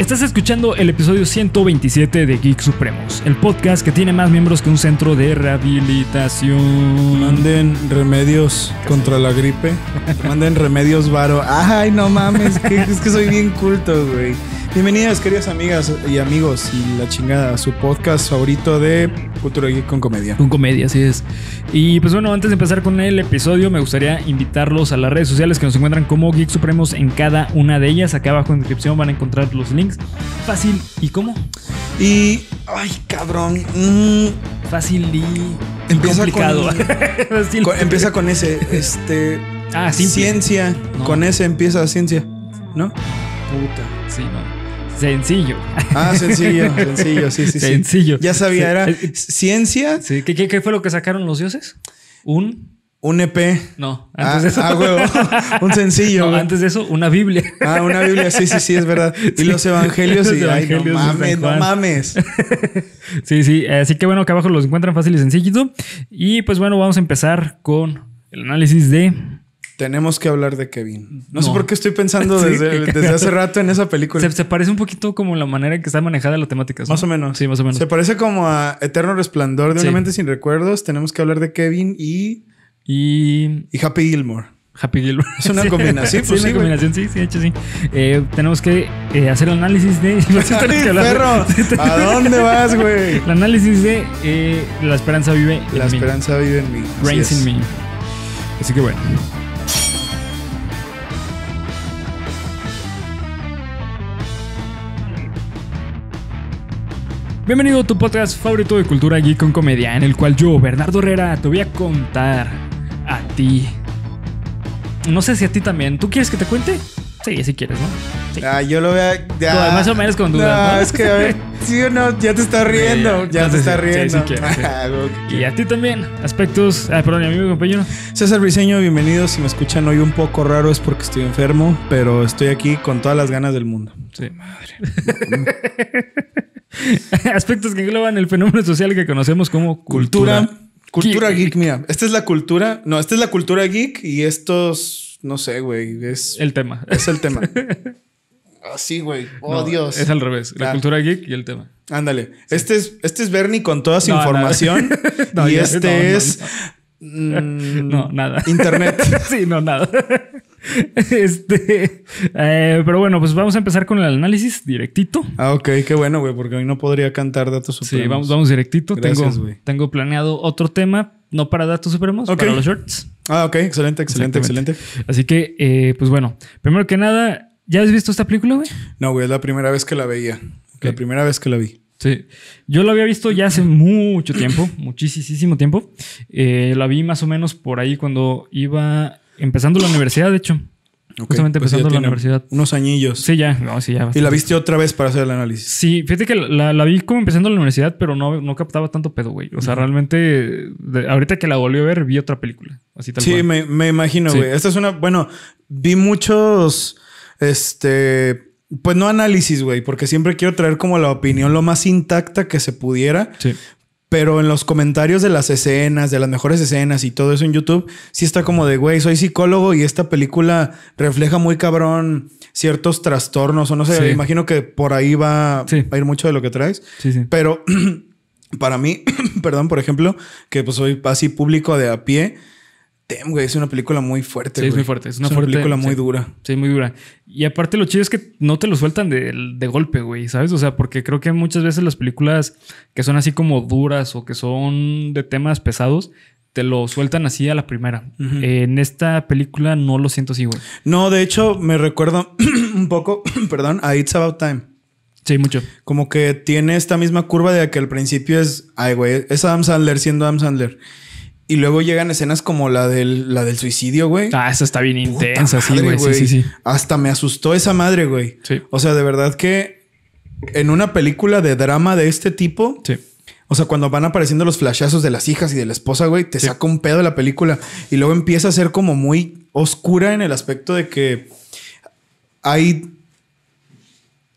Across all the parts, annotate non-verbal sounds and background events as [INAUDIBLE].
Estás escuchando el episodio 127 de Geek Supremos, el podcast que tiene más miembros que un centro de rehabilitación. Manden remedios contra la gripe. Manden remedios varo. Ay, no mames, [LAUGHS] es que soy bien culto, güey. Bienvenidas, queridas amigas y amigos, y la chingada, a su podcast favorito de Futuro Geek con Comedia. Con Comedia, así es. Y pues bueno, antes de empezar con el episodio, me gustaría invitarlos a las redes sociales que nos encuentran como Geek Supremos en cada una de ellas. Acá abajo en la descripción van a encontrar los links. Fácil y cómo. Y. Ay, cabrón. Mm. Fácil y. Empieza complicado. [LAUGHS] empieza con ese. Este. Ah, Ciencia. Con ese empieza ciencia. ¿No? Puta. Sí, no. Sencillo. Ah, sencillo, sencillo, sí, sí, Sencillo. Ya sabía, era eh, ciencia. Sí. ¿Qué, fue lo que sacaron los dioses? Un. Un EP. No, ah, antes ah, de eso. Ah, huevo. [LAUGHS] Un sencillo. antes de eso, una Biblia. Ah, una Biblia, sí, sí, sí, es verdad. Y los evangelios, no mames, no mames. [LAUGHS] sí, sí. Eh, así que bueno, acá abajo los encuentran fácil y sencillito. Y pues bueno, vamos a empezar con el análisis de tenemos que hablar de Kevin. No, sé por qué estoy pensando [LAUGHS] desde, hace rato en esa película. [LAUGHS] Se, parece un poquito como la manera en que está manejada la temática. Más o menos. Sí, más o menos. Se parece como a Eterno Resplandor de una mente sin recuerdos. Tenemos que hablar de Kevin y. Y. Y Happy Gilmore. Happy Gilmore. Es una [LAUGHS] combinación. Sí, es pues una combinación, sí, sí, de hecho sí. Eh, tenemos que eh, hacer el análisis de. perro! ¿A dónde vas, güey? El análisis de eh, La esperanza vive en La esperanza vive en mí. Rains in me. Así que bueno. Bienvenido a tu podcast favorito de cultura geek con comedia, en el cual yo, Bernardo Herrera, te voy a contar a ti. No sé si a ti también. ¿Tú quieres que te cuente? Sí, si quieres, ¿no? Ah, yo lo voy más o menos con dudas. No, es que a ver, [LAUGHS] sí o no, ya te está riendo. ya, te está riendo. [LAUGHS] y a ti también. Aspectos. Ah, perdón, amigo compañero. César Briseño, bienvenido. Si me escuchan hoy un poco raro es porque estoy enfermo, pero estoy aquí con todas las ganas del mundo. Sí, madre. [LAUGHS] [LAUGHS] Aspectos que engloban el fenómeno social que conocemos como cultura. Cultura, geek. mira. Esta es la cultura. No, esta es la cultura geek y estos. No sé, güey. Es. El tema. Es el tema. Así, [LAUGHS] ah, güey. Oh, Dios. Es al revés. La cultura geek y el tema. Ándale. Este, es, este es Bernie con toda su información. [LAUGHS] y este es. no, nada. Internet. sí, no, nada. [LAUGHS] Este, eh, pero bueno, pues vamos a empezar con el análisis directito. Ah, ok, qué bueno, güey, porque hoy no podría cantar datos supremos. Sí, vamos, vamos directito. tengo, planeado otro tema, no para datos supremos, para los shorts. Ah, ok, excelente, excelente, excelente. Así que, eh, pues bueno, primero que nada, ¿ya has visto esta película, güey? No, güey, es la primera vez que la veía. La primera vez que la vi. Sí, yo la había visto ya hace mucho tiempo, muchísimo tiempo. Eh, la vi más o menos por ahí cuando iba empezando la universidad, de hecho. Justamente pues empezando la universidad. Unos añillos. Sí, ya. No, sí, ya ¿Y la viste otra vez para hacer el análisis? Sí, fíjate que la, vi como empezando la universidad, pero no, no captaba tanto pedo, güey. O sea, realmente, ahorita que la volví a ver, vi otra película. Así tal Sí, Me, imagino, güey. Esta es una. Bueno, vi muchos. Este. Pues no análisis, güey, porque siempre quiero traer como la opinión lo más intacta que se pudiera. Sí. Pero en los comentarios de las escenas, de las mejores escenas y todo eso en YouTube, sí está como de, güey, soy psicólogo y esta película refleja muy cabrón ciertos trastornos o no sé, me imagino que por ahí va a ir mucho de lo que traes. Pero [CLEARS THROAT] para mí, [CLEARS THROAT] perdón, por ejemplo, que pues soy así público de a pie, es una película muy fuerte. Sí, es muy fuerte. Es una, película muy dura. Sí, muy dura. Y aparte, lo chido es que no te lo sueltan de, de, golpe, güey, ¿sabes? O sea, porque creo que muchas veces las películas que son así como duras o que son de temas pesados, te lo sueltan así a la primera. en esta película no lo siento así, güey. No, de hecho, me recuerdo [CLEARS THROAT] un poco, [CLEARS THROAT] perdón, a It's About Time. Sí, mucho. Como que tiene esta misma curva de que al principio es, ay, güey, es Adam Sandler siendo Adam Sandler. Y luego llegan escenas como la del, la del suicidio, güey. Ah, esa está bien intensa, sí, güey. Sí, sí, Hasta me asustó esa madre, güey. Sí. O sea, de verdad que en una película de drama de este tipo. Sí. O sea, cuando van apareciendo los flashazos de las hijas y de la esposa, güey, te saca un pedo la película. Y luego empieza a ser como muy oscura en el aspecto de que hay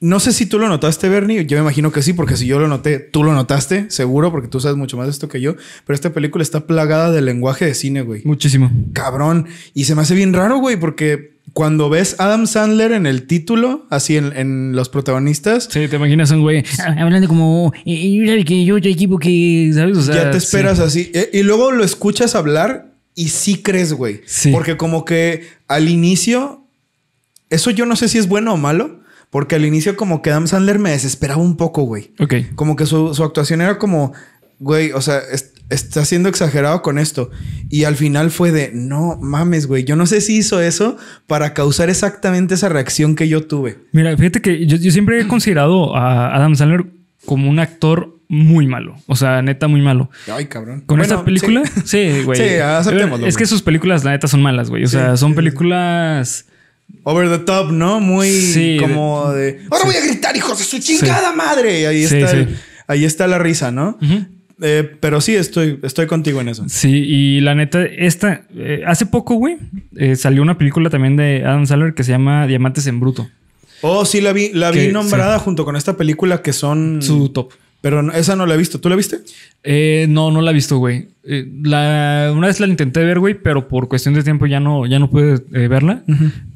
no sé si tú lo notaste, Bernie. Yo me imagino que sí, porque si yo lo noté, tú lo notaste, seguro, porque tú sabes mucho más de esto que yo. Pero esta película está plagada de lenguaje de cine, güey. Muchísimo. Cabrón. Y se me hace bien raro, güey, porque cuando ves Adam Sandler en el título, así en, los protagonistas. Sí, te imaginas un güey hablando como eh, eh, que yo, equipo que, ya te esperas así. Eh, y, luego lo escuchas hablar y sí crees, güey. Sí. Porque como que al inicio, eso yo no sé si es bueno o malo porque al inicio como que Adam Sandler me desesperaba un poco, güey. Ok. Como que su, actuación era como, güey, o sea, está siendo exagerado con esto. Y al final fue de, no mames, güey, yo no sé si hizo eso para causar exactamente esa reacción que yo tuve. Mira, fíjate que yo, siempre he considerado a Adam Sandler como un actor muy malo. O sea, neta, muy malo. Ay, cabrón. Con esa esta película, sí, güey. Sí, aceptémoslo. Es que sus películas, la neta, son malas, güey. O sea, son películas over the top, ¿no? Muy como de. Ahora voy a gritar, hijos de su chingada madre. ahí está. ahí está la risa, ¿no? Eh, pero sí, estoy, estoy contigo en eso. Sí, y la neta, esta. Eh, hace poco, güey, eh, salió una película también de Adam Sandler que se llama Diamantes en Bruto. Oh, sí, la vi, la vi nombrada junto con esta película que son. Su top. Pero esa no la he visto. ¿Tú la viste? Eh, no, no la he visto, güey. una vez la intenté ver, güey, pero por cuestión de tiempo ya no, ya no pude verla.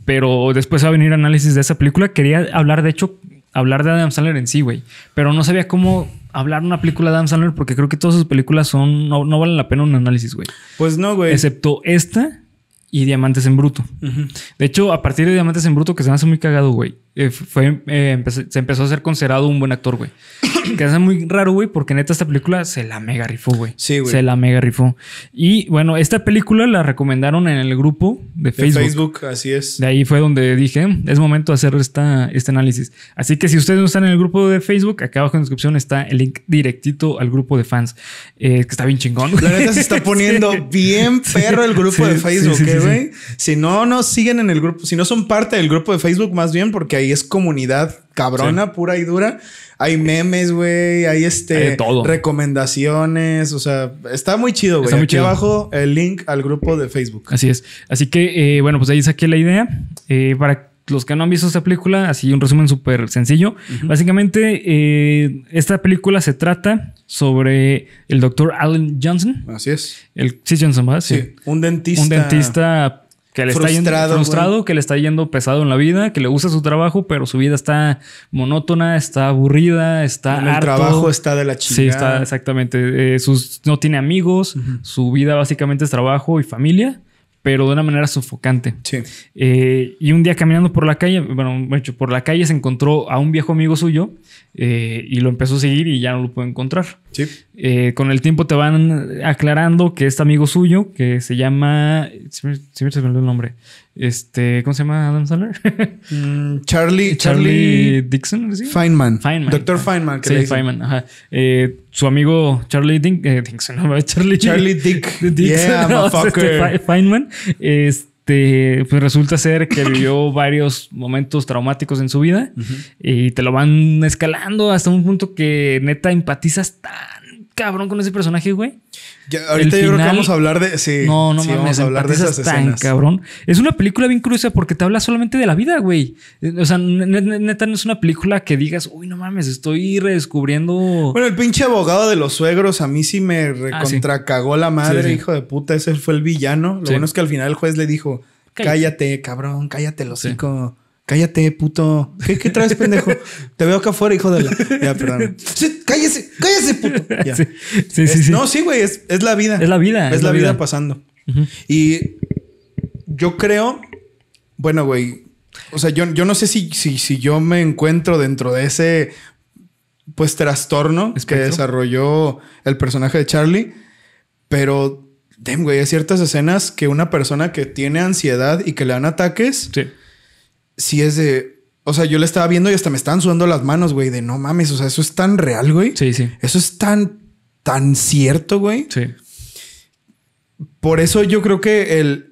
Pero después va a venir análisis de esa película. Quería hablar, de hecho, hablar de Adam Sandler en sí, güey. Pero no sabía cómo hablar una película de Adam Sandler porque creo que todas sus películas son. No, valen la pena un análisis, güey. Pues no, güey. Excepto esta y Diamantes en Bruto. De hecho, a partir de Diamantes en Bruto, que se me hace muy cagado, güey. Eh, fue, eh, se empezó a ser considerado un buen actor, güey. [COUGHS] que es muy raro, güey, porque neta esta película se la mega rifó, güey. Sí, güey. Se la mega rifó. Y bueno, esta película la recomendaron en el grupo de Facebook. De Facebook, así es. De ahí fue donde dije, mm, es momento de hacer esta, este análisis. Así que si ustedes no están en el grupo de Facebook, acá abajo en la descripción está el link directito al grupo de fans, eh, que está bien chingón. La neta se está [LAUGHS] poniendo bien perro el grupo de Facebook, güey? si no no siguen en el grupo, si no son parte del grupo de Facebook, más bien, porque ahí es comunidad cabrona, pura y dura. Hay memes, güey. Hay este. Recomendaciones. O sea, está muy chido, güey. Aquí chido. abajo el link al grupo de Facebook. Así es. Así que, eh, bueno, pues ahí saqué la idea. Eh, para los que no han visto esta película, así un resumen súper sencillo. Básicamente, eh, esta película se trata sobre el doctor Alan Johnson. Así es. El, sí, Johnson, ¿verdad? Sí. sí. Un dentista. Un dentista que le está yendo frustrado, que le está yendo pesado en la vida, que le gusta su trabajo, pero su vida está monótona, está aburrida, está El trabajo está de la chica. Sí, está exactamente. Eh, sus, no tiene amigos, su vida básicamente es trabajo y familia pero de una manera sofocante. Eh, y un día caminando por la calle, bueno, hecho, por la calle se encontró a un viejo amigo suyo eh, y lo empezó a seguir y ya no lo pudo encontrar. Sí. Eh, con el tiempo te van aclarando que este amigo suyo, que se llama, siempre, siempre se me olvidó el nombre, este, ¿cómo se llama Adam Sandler? [LAUGHS] Mm, Charlie, Charlie, Dixon, Feynman. Doctor Feynman. Feynman, eh, su amigo Charlie Dink, eh, Dixon, [LAUGHS] Charlie, Charlie Dick. [LAUGHS] Dixon, yeah, este Feynman. Este, pues resulta ser que vivió varios momentos traumáticos en su vida y te lo van escalando hasta un punto que neta empatizas cabrón con ese personaje, güey. ahorita yo creo que vamos a hablar de. Sí, no, no mames, vamos hablar de esas escenas. cabrón. Es una película bien cruza porque te habla solamente de la vida, güey. O sea, neta, no es una película que digas, uy, no mames, estoy redescubriendo. Bueno, el pinche abogado de los suegros a mí sí me ah, recontracagó la madre, hijo de puta. Ese fue el villano. Lo bueno es que al final el juez le dijo, cállate, cabrón, cállate, los cinco cállate, puto. ¿Qué, traes, pendejo? Te veo acá afuera, hijo de la. Ya, perdón. Sí, cállese, cállese, puto. Sí, sí, sí, No, sí, güey, es, la vida. Es la vida. Es, la, vida, pasando. Y yo creo, bueno, güey, o sea, yo, yo no sé si, si, si yo me encuentro dentro de ese, pues, trastorno que desarrolló el personaje de Charlie, pero Damn, güey, hay ciertas escenas que una persona que tiene ansiedad y que le dan ataques, sí. Si es de. O sea, yo le estaba viendo y hasta me estaban sudando las manos, güey, de no mames. O sea, eso es tan real, güey. Sí, sí. Eso es tan, tan cierto, güey. Sí. Por eso yo creo que el,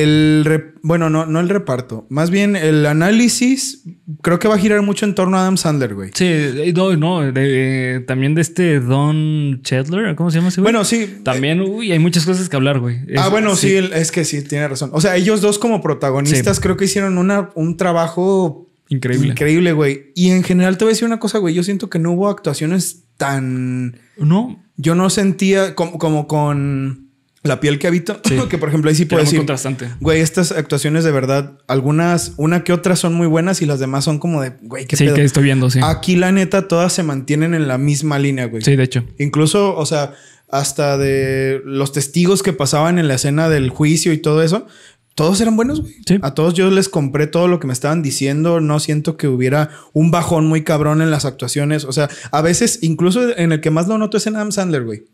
el bueno, no, no el reparto. Más bien el análisis creo que va a girar mucho en torno a Adam Sandler, güey. Sí, eh, no, no eh, también de este Don Chetler. ¿cómo se llama ese güey? Bueno, sí. También, eh, uy, hay muchas cosas que hablar, güey. ah, bueno, sí, es que sí, tiene razón. O sea, ellos dos como protagonistas creo que hicieron una, un trabajo increíble. Increíble, güey. Y en general te voy a decir una cosa, güey. Yo siento que no hubo actuaciones tan. No. Yo no sentía como con la piel que habito, [LAUGHS] que por ejemplo ahí sí puedo decir, contrastante. güey, estas actuaciones de verdad, algunas, una que otra son muy buenas y las demás son como de, güey, qué sí, que estoy viendo, sí. Aquí la neta todas se mantienen en la misma línea, güey. Sí, de hecho. Incluso, o sea, hasta de los testigos que pasaban en la escena del juicio y todo eso, todos eran buenos, güey. Sí. A todos yo les compré todo lo que me estaban diciendo. No siento que hubiera un bajón muy cabrón en las actuaciones. O sea, a veces, incluso en el que más lo noto es en Adam Sandler, güey.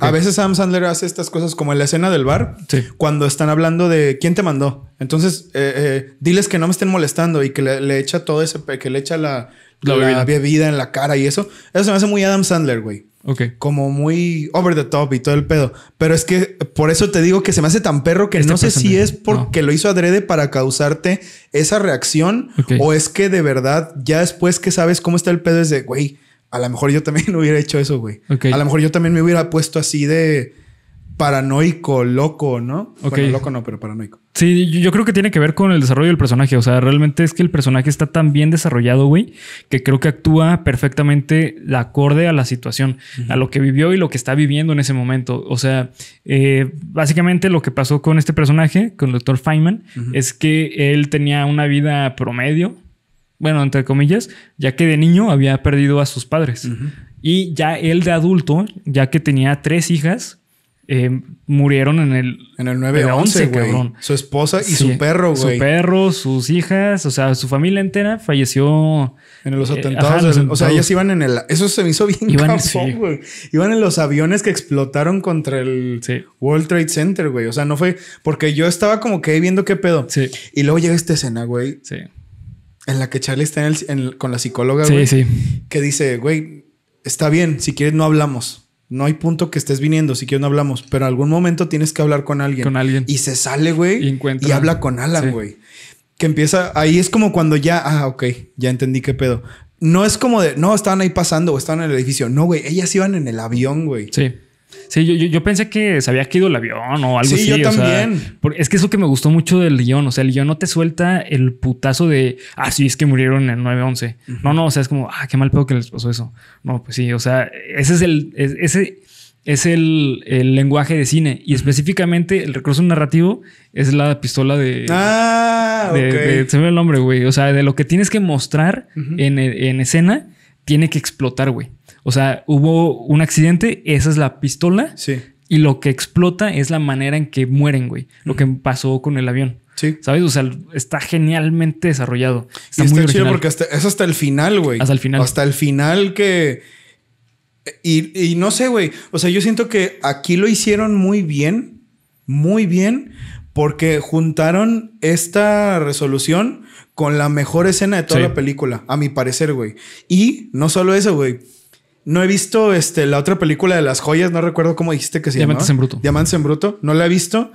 A veces Adam Sandler hace estas cosas como en la escena del bar, cuando están hablando de quién te mandó. Entonces, eh, eh, diles que no me estén molestando y que le, echa todo ese, que le echa la, la, bebida. en la cara y eso. Eso se me hace muy Adam Sandler, güey. Ok. Como muy over the top y todo el pedo. Pero es que por eso te digo que se me hace tan perro que este no sé si es porque lo hizo adrede para causarte esa reacción o es que de verdad ya después que sabes cómo está el pedo es de, güey a lo mejor yo también [LAUGHS] hubiera hecho eso, güey. A lo mejor yo también me hubiera puesto así de paranoico, loco, ¿no? loco no, pero paranoico. Sí, yo creo que tiene que ver con el desarrollo del personaje. O sea, realmente es que el personaje está tan bien desarrollado, güey, que creo que actúa perfectamente de acorde a la situación, a lo que vivió y lo que está viviendo en ese momento. O sea, eh, básicamente lo que pasó con este personaje, con el doctor Feynman, es que él tenía una vida promedio bueno, entre comillas, ya que de niño había perdido a sus padres. Y ya él de adulto, ya que tenía tres hijas, em, murieron en el... En el 9-11, Su esposa y su perro, güey. Su perro, sus hijas, o sea, su familia entera falleció... En los eh, atentados. o sea, ellas iban en el... Eso se me hizo bien iban, güey. Iban en los aviones que explotaron contra el World Trade Center, güey. O sea, no fue... Porque yo estaba como que viendo qué pedo. Sí. Y luego llega esta escena, güey. Sí en la que Charlie está con la psicóloga, güey, que dice, güey, está bien, si quieres no hablamos. No hay punto que estés viniendo, si quieres no hablamos, pero algún momento tienes que hablar con alguien. Con alguien. Y se sale, güey, y, habla con Alan, güey. Que empieza, ahí es como cuando ya, ah, ok, ya entendí qué pedo. No es como de, no, estaban ahí pasando o estaban en el edificio. No, güey, ellas iban en el avión, güey. Sí. Sí, yo, pensé que se había caído el avión o algo sí, Yo también. Sea, porque es que eso que me gustó mucho del guión. O sea, el guión no te suelta el putazo de, ah, sí, es que murieron en 9-11. No, no, o sea, es como, ah, qué mal pedo que les pasó eso. No, pues sí, o sea, ese es el, ese es el, lenguaje de cine y específicamente el recurso narrativo es la pistola de. Ah, de, se me el nombre, güey. O sea, de lo que tienes que mostrar en, en escena tiene que explotar, güey. O sea, hubo un accidente, esa es la pistola. Sí. Y lo que explota es la manera en que mueren, güey. Lo que pasó con el avión. Sí. ¿Sabes? O sea, está genialmente desarrollado. Está, muy porque es hasta el final, güey. Hasta el final. Hasta el final que. Y, no sé, güey. O sea, yo siento que aquí lo hicieron muy bien. Muy bien. Porque juntaron esta resolución con la mejor escena de toda la película, a mi parecer, güey. Y no solo eso, güey. No he visto este, la otra película de las joyas, no recuerdo cómo dijiste que se llama. Diamantes en bruto. Diamantes en bruto, no la he visto.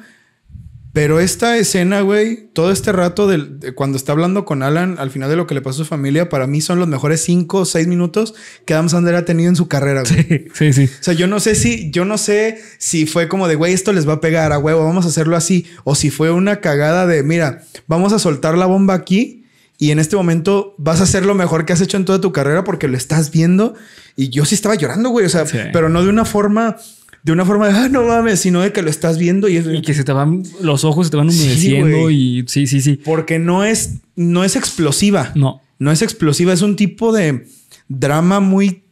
Pero esta escena, güey, todo este rato de, cuando está hablando con Alan al final de lo que le pasó a su familia, para mí son los mejores cinco o seis minutos que Adam Sandler ha tenido en su carrera. Sí, sí, sí. O sea, yo no sé si, yo no sé si fue como de, güey, esto les va a pegar a huevo, vamos a hacerlo así, o si fue una cagada de, mira, vamos a soltar la bomba aquí y en este momento vas a hacer lo mejor que has hecho en toda tu carrera porque lo estás viendo. Y yo sí estaba llorando, güey. O sea, pero no de una forma de una forma de, ah, no mames, sino de que lo estás viendo y, es, y que se te van los ojos, se te van humedeciendo y sí, sí, sí. Porque no es, no es explosiva. No. No es explosiva, es un tipo de drama muy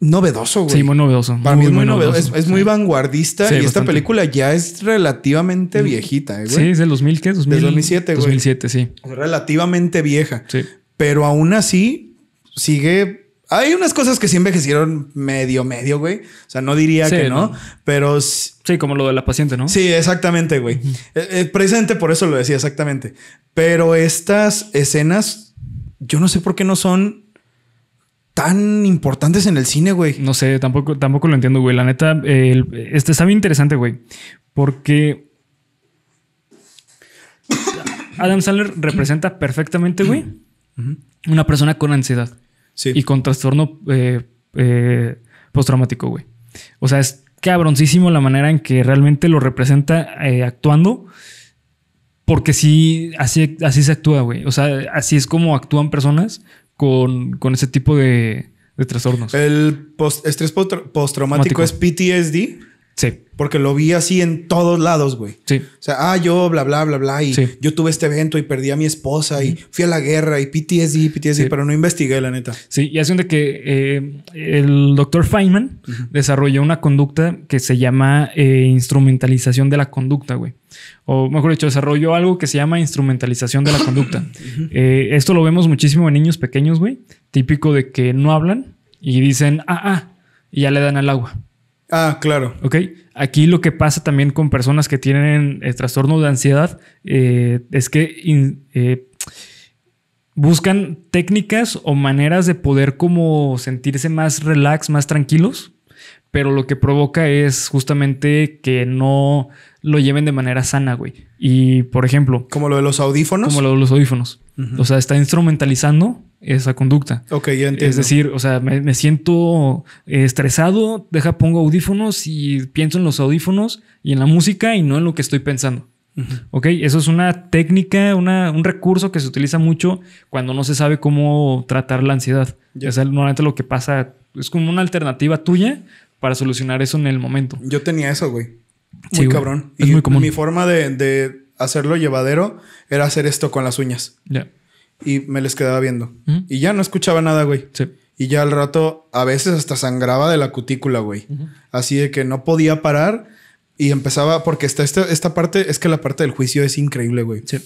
novedoso, güey. Sí, muy novedoso. Para mí es muy, novedoso. Es, muy vanguardista y esta película ya es relativamente mm. viejita, eh, güey. Sí, es los 2000, ¿qué? 2000, 2007, güey. 2007, sí. Relativamente vieja. Sí. Pero aún así sigue... Hay unas cosas que sí envejecieron medio, medio, güey. O sea, no diría que no, pero... Sí, como lo de la paciente, ¿no? Sí, exactamente, güey. Eh, eh, presente, por eso lo decía, exactamente. Pero estas escenas, yo no sé por qué no son tan importantes en el cine, güey. No sé, tampoco, tampoco lo entiendo, güey. La neta, este está bien interesante, güey. Porque Adam Sandler representa perfectamente, güey, una persona con ansiedad y con trastorno eh, eh, postraumático, güey. O sea, es cabroncísimo la manera en que realmente lo representa eh, actuando. Porque sí, así, así se actúa, güey. O sea, así es como actúan personas con, ese tipo de, de trastornos. El post estrés postraumático es PTSD. Sí. Porque lo vi así en todos lados, güey. Sí. O sea, ah, yo, bla, bla, bla, bla. Y yo tuve este evento y perdí a mi esposa y fui a la guerra y PTSD, PTSD, pero no investigué, la neta. Sí, y hace de que eh, el doctor Feynman desarrolló una conducta que se llama eh, instrumentalización de la conducta, güey. O mejor dicho, desarrolló algo que se llama instrumentalización de la conducta. [COUGHS] Eh, esto lo vemos muchísimo en niños pequeños, güey. Típico de que no hablan y dicen, ah, ah, y ya le dan al agua. Ah, claro. Ok. Aquí lo que pasa también con personas que tienen el eh, trastorno de ansiedad eh, es que eh, buscan técnicas o maneras de poder como sentirse más relax, más tranquilos, pero lo que provoca es justamente que no lo lleven de manera sana, güey. Y por ejemplo. Como lo de los audífonos. Como lo de los audífonos. O sea, está instrumentalizando esa conducta. Ok, Es decir, o sea, me, siento eh, estresado, deja, pongo audífonos y pienso en los audífonos y en la música y no en lo que estoy pensando. okay, Ok, eso es una técnica, una, un recurso que se utiliza mucho cuando no se sabe cómo tratar la ansiedad. Ya. Es normalmente lo que pasa, es como una alternativa tuya para solucionar eso en el momento. Yo tenía eso, güey. Muy cabrón. y Mi forma de, hacerlo llevadero era hacer esto con las uñas y me les quedaba viendo. Y ya no escuchaba nada, güey. Y ya al rato, a veces hasta sangraba de la cutícula, güey. Así de que no podía parar y empezaba, porque esta, este, esta, parte, es que la parte del juicio es increíble, güey. Sí.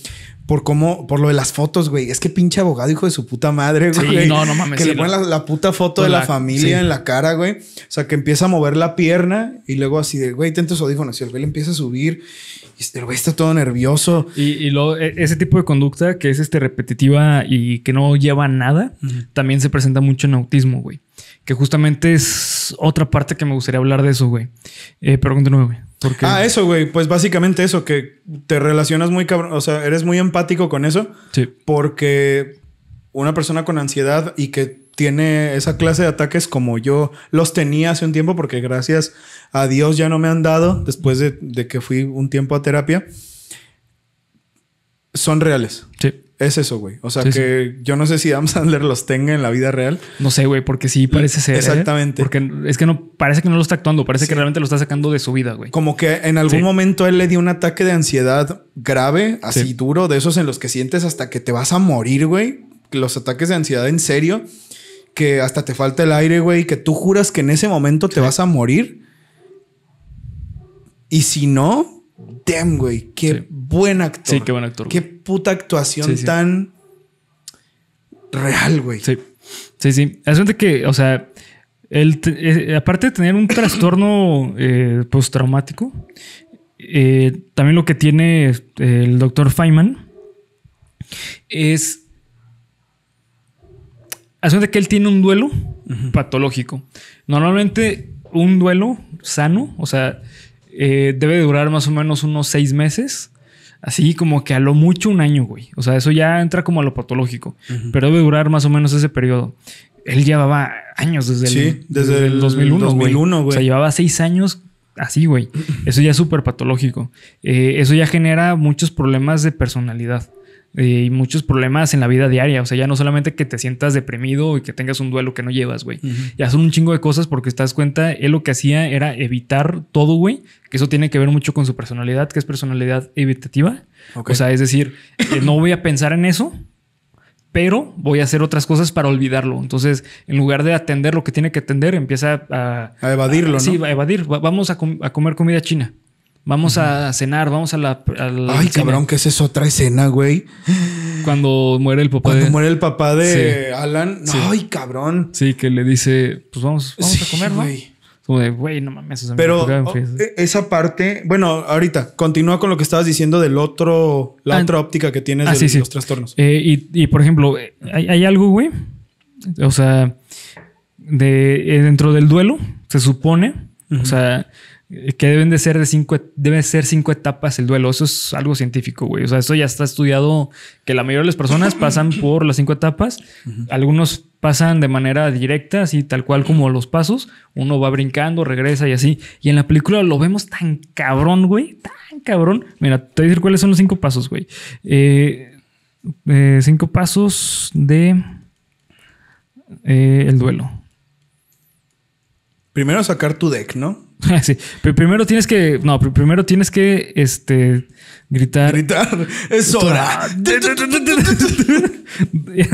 Por cómo, por lo de las fotos, güey. Es que pinche abogado, hijo de su puta madre, güey. no, no mames. Que le ponen la, puta foto de la, familia en la cara, güey. O sea, que empieza a mover la pierna y luego así de, güey, ten su audífonos. Y el güey le empieza a subir el güey está todo nervioso. Y, e, ese tipo de conducta que es este, repetitiva y que no lleva a nada, también se presenta mucho en autismo, güey. Que justamente es otra parte que me gustaría hablar de eso, güey. Eh, pero güey. Porque... Ah, eso, güey. Pues básicamente eso, que te relacionas muy cabrón, o sea, eres muy empático con eso. Sí. Porque una persona con ansiedad y que tiene esa clase de ataques como yo los tenía hace un tiempo, porque gracias a Dios ya no me han dado después de, que fui un tiempo a terapia, son reales. Sí. Es eso, güey. O sea que yo no sé si Adam Sandler los tenga en la vida real. No sé, güey, porque sí parece ser. ¿eh? Exactamente. Porque es que no, parece que no lo está actuando, parece que realmente lo está sacando de su vida, güey. Como que en algún momento él le dio un ataque de ansiedad grave, así duro, de esos en los que sientes hasta que te vas a morir, güey. Los ataques de ansiedad en serio que hasta te falta el aire, güey, que tú juras que en ese momento te vas a morir. Y si no, damn, güey, qué buen actor. Sí, qué buen actor. Qué puta actuación tan real, güey. Sí, sí, sí. gente que, o sea, eh, aparte de tener un [CLEARS THROAT] trastorno eh, postraumático, eh, también lo que tiene el doctor Feynman es de que él tiene un duelo patológico. Normalmente un duelo sano, o sea, eh, debe durar más o menos unos seis meses. Así como que a lo mucho un año, güey. O sea, eso ya entra como a lo patológico. Pero debe durar más o menos ese periodo. Él llevaba años desde el, 2001, güey. O sea, llevaba seis años así, güey. [CLEARS THROAT] Eso ya es súper patológico. Eh, eso ya genera muchos problemas de personalidad y muchos problemas en la vida diaria. O sea, ya no solamente que te sientas deprimido y que tengas un duelo que no llevas, güey. Y un chingo de cosas porque te das cuenta, él lo que hacía era evitar todo, güey. Que eso tiene que ver mucho con su personalidad, que es personalidad evitativa. O sea, es decir, eh, no voy a pensar en eso, pero voy a hacer otras cosas para olvidarlo. Entonces, en lugar de atender lo que tiene que atender, empieza a... A evadirlo, Sí, a evadir. Vamos a comer comida china. Vamos a cenar, vamos a la. Ay, cabrón, ¿Qué esa eso? otra escena, güey. Cuando muere el papá Cuando muere el papá de Alan. Ay, cabrón. Sí, que le dice, pues vamos, a comer, güey. ¿no? Como de, güey, no mames. Pero oh, e, esa parte, bueno, ahorita continúa con lo que estabas diciendo del otro, la ah, otra óptica que tienes ah, de los trastornos. Eh, y, por ejemplo, hay, hay algo, güey. O sea, de, eh, dentro del duelo, se supone. O sea, que deben de ser de cinco, debe ser cinco etapas el duelo. Eso es algo científico, güey. O sea, eso ya está estudiado que la mayoría de las personas pasan [LAUGHS] por las cinco etapas. Algunos pasan de manera directa, así tal cual como los pasos. Uno va brincando, regresa y así. Y en la película lo vemos tan cabrón, güey. Tan cabrón. Mira, te voy a decir cuáles son los cinco pasos, güey. Eh, eh, cinco pasos de eh, el duelo. Primero sacar tu deck, ¿no? [LAUGHS] sí. Pero primero tienes que. No, primero tienes que este, gritar. Gritar. Es hora.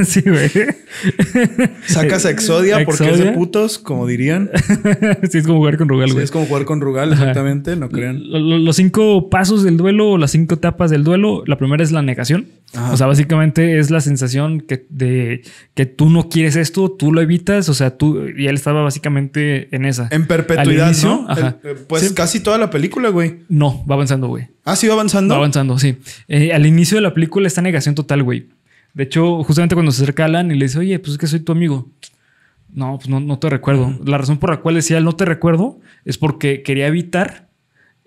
Sí, güey. [LAUGHS] Sacas a Exodia, porque es de putos, como dirían. [LAUGHS] sí, es como jugar con Rugal, güey. Sí, es como jugar con Rugal, exactamente. No crean. Los cinco pasos del duelo, o las cinco etapas del duelo. La primera es la negación. O sea, básicamente es la sensación que, de que tú no quieres esto, tú lo evitas. O sea, tú. Y él estaba básicamente en esa. En perpetuidad, ¿no? Eh, pues casi toda la película, güey. No, va avanzando, güey. Ah, sí, va avanzando. Va avanzando, sí. Eh, al inicio de la película está negación total, güey. De hecho, justamente cuando se acerca Alan y le dice, oye, pues es que soy tu amigo. No, pues no, te recuerdo. La razón por la cual decía no te recuerdo es porque quería evitar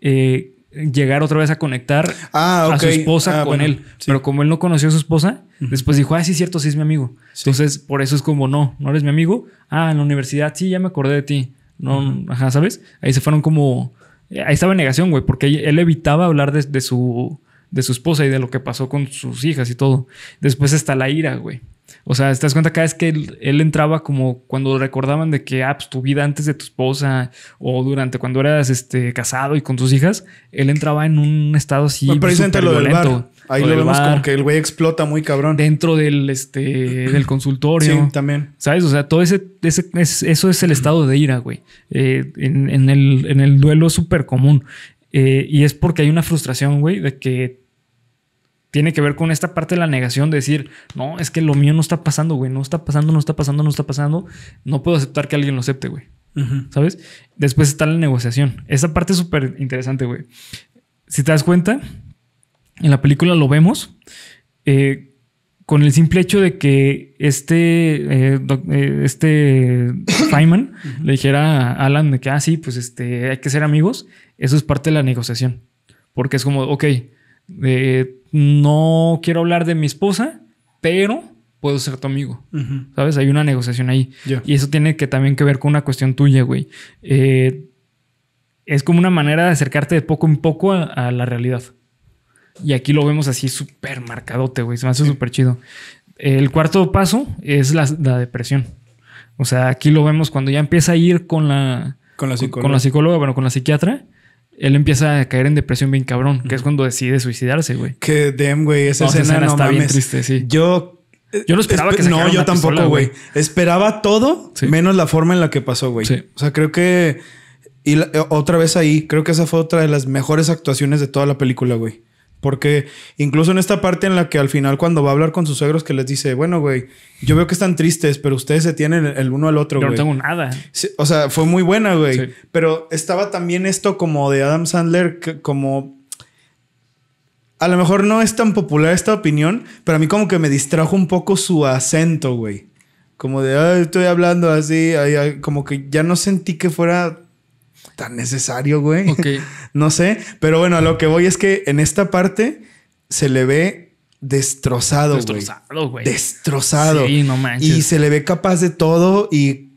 eh, llegar otra vez a conectar ah, a su esposa ah, con él. Pero como él no conoció a su esposa, después dijo, ah, sí, cierto, sí es mi amigo. Entonces, por eso es como, no, no eres mi amigo. Ah, en la universidad, sí, ya me acordé de ti no, ajá, ¿sabes? Ahí se fueron como, ahí estaba negación, güey, porque él evitaba hablar de, su, de su esposa y de lo que pasó con sus hijas y todo. Después está la ira, güey, o sea, te das cuenta cada vez que él, entraba como cuando recordaban de que, ah, pues, tu vida antes de tu esposa o durante cuando eras este, casado y con tus hijas, él entraba en un estado así. Bueno, violento. Ahí lo, vemos como que el güey explota muy cabrón. Dentro del, este, [CLEARS THROAT] del consultorio. Sí, también. ¿Sabes? O sea, todo ese, eso es el estado de ira, güey. Eh, en, el, en el duelo súper común. Eh, y es porque hay una frustración, güey, de que tiene que ver con esta parte de la negación de decir, no, es que lo mío no está pasando, güey, no está pasando, no está pasando, no está pasando, no puedo aceptar que alguien lo acepte, güey. ¿Sabes? Después está la negociación. Esa parte es súper interesante, güey. Si te das cuenta, en la película lo vemos eh, con el simple hecho de que este, eh, eh, este [COUGHS] Feynman le dijera a Alan de que, ah, sí, pues este, hay que ser amigos. Eso es parte de la negociación. Porque es como, ok, eh, no quiero hablar de mi esposa, pero puedo ser tu amigo. ¿Sabes? Hay una negociación ahí. Y eso tiene que también que ver con una cuestión tuya, güey. Eh, es como una manera de acercarte de poco en poco a, la realidad. Y aquí lo vemos así súper marcadote, güey. Se me hace súper chido. El cuarto paso es la, depresión. O sea, aquí lo vemos cuando ya empieza a ir con la, con Con la psicóloga bueno, con la psiquiatra él empieza a caer en depresión bien cabrón, que es cuando decide suicidarse, güey. Que damn, güey, esa, escena, no triste, sí. Yo eh, yo no esperaba que se No, yo tampoco, güey. Esperaba todo menos la forma en la que pasó, güey. O sea, creo que y eh, otra vez ahí, creo que esa fue otra de las mejores actuaciones de toda la película, güey. Porque incluso en esta parte en la que al final cuando va a hablar con sus suegros que les dice, bueno, güey, yo veo que están tristes, pero ustedes se tienen el uno al otro, güey. Yo no tengo nada. o sea, fue muy buena, güey. Pero estaba también esto como de Adam Sandler, como... A lo mejor no es tan popular esta opinión, pero a mí como que me distrajo un poco su acento, güey. Como de, estoy hablando así, como que ya no sentí que fuera tan necesario, güey. Ok. [LAUGHS] no sé, pero bueno, a lo que voy es que en esta parte se le ve destrozado, güey. Destrozado, güey. Destrozado. Sí, no manches. Y se le ve capaz de todo y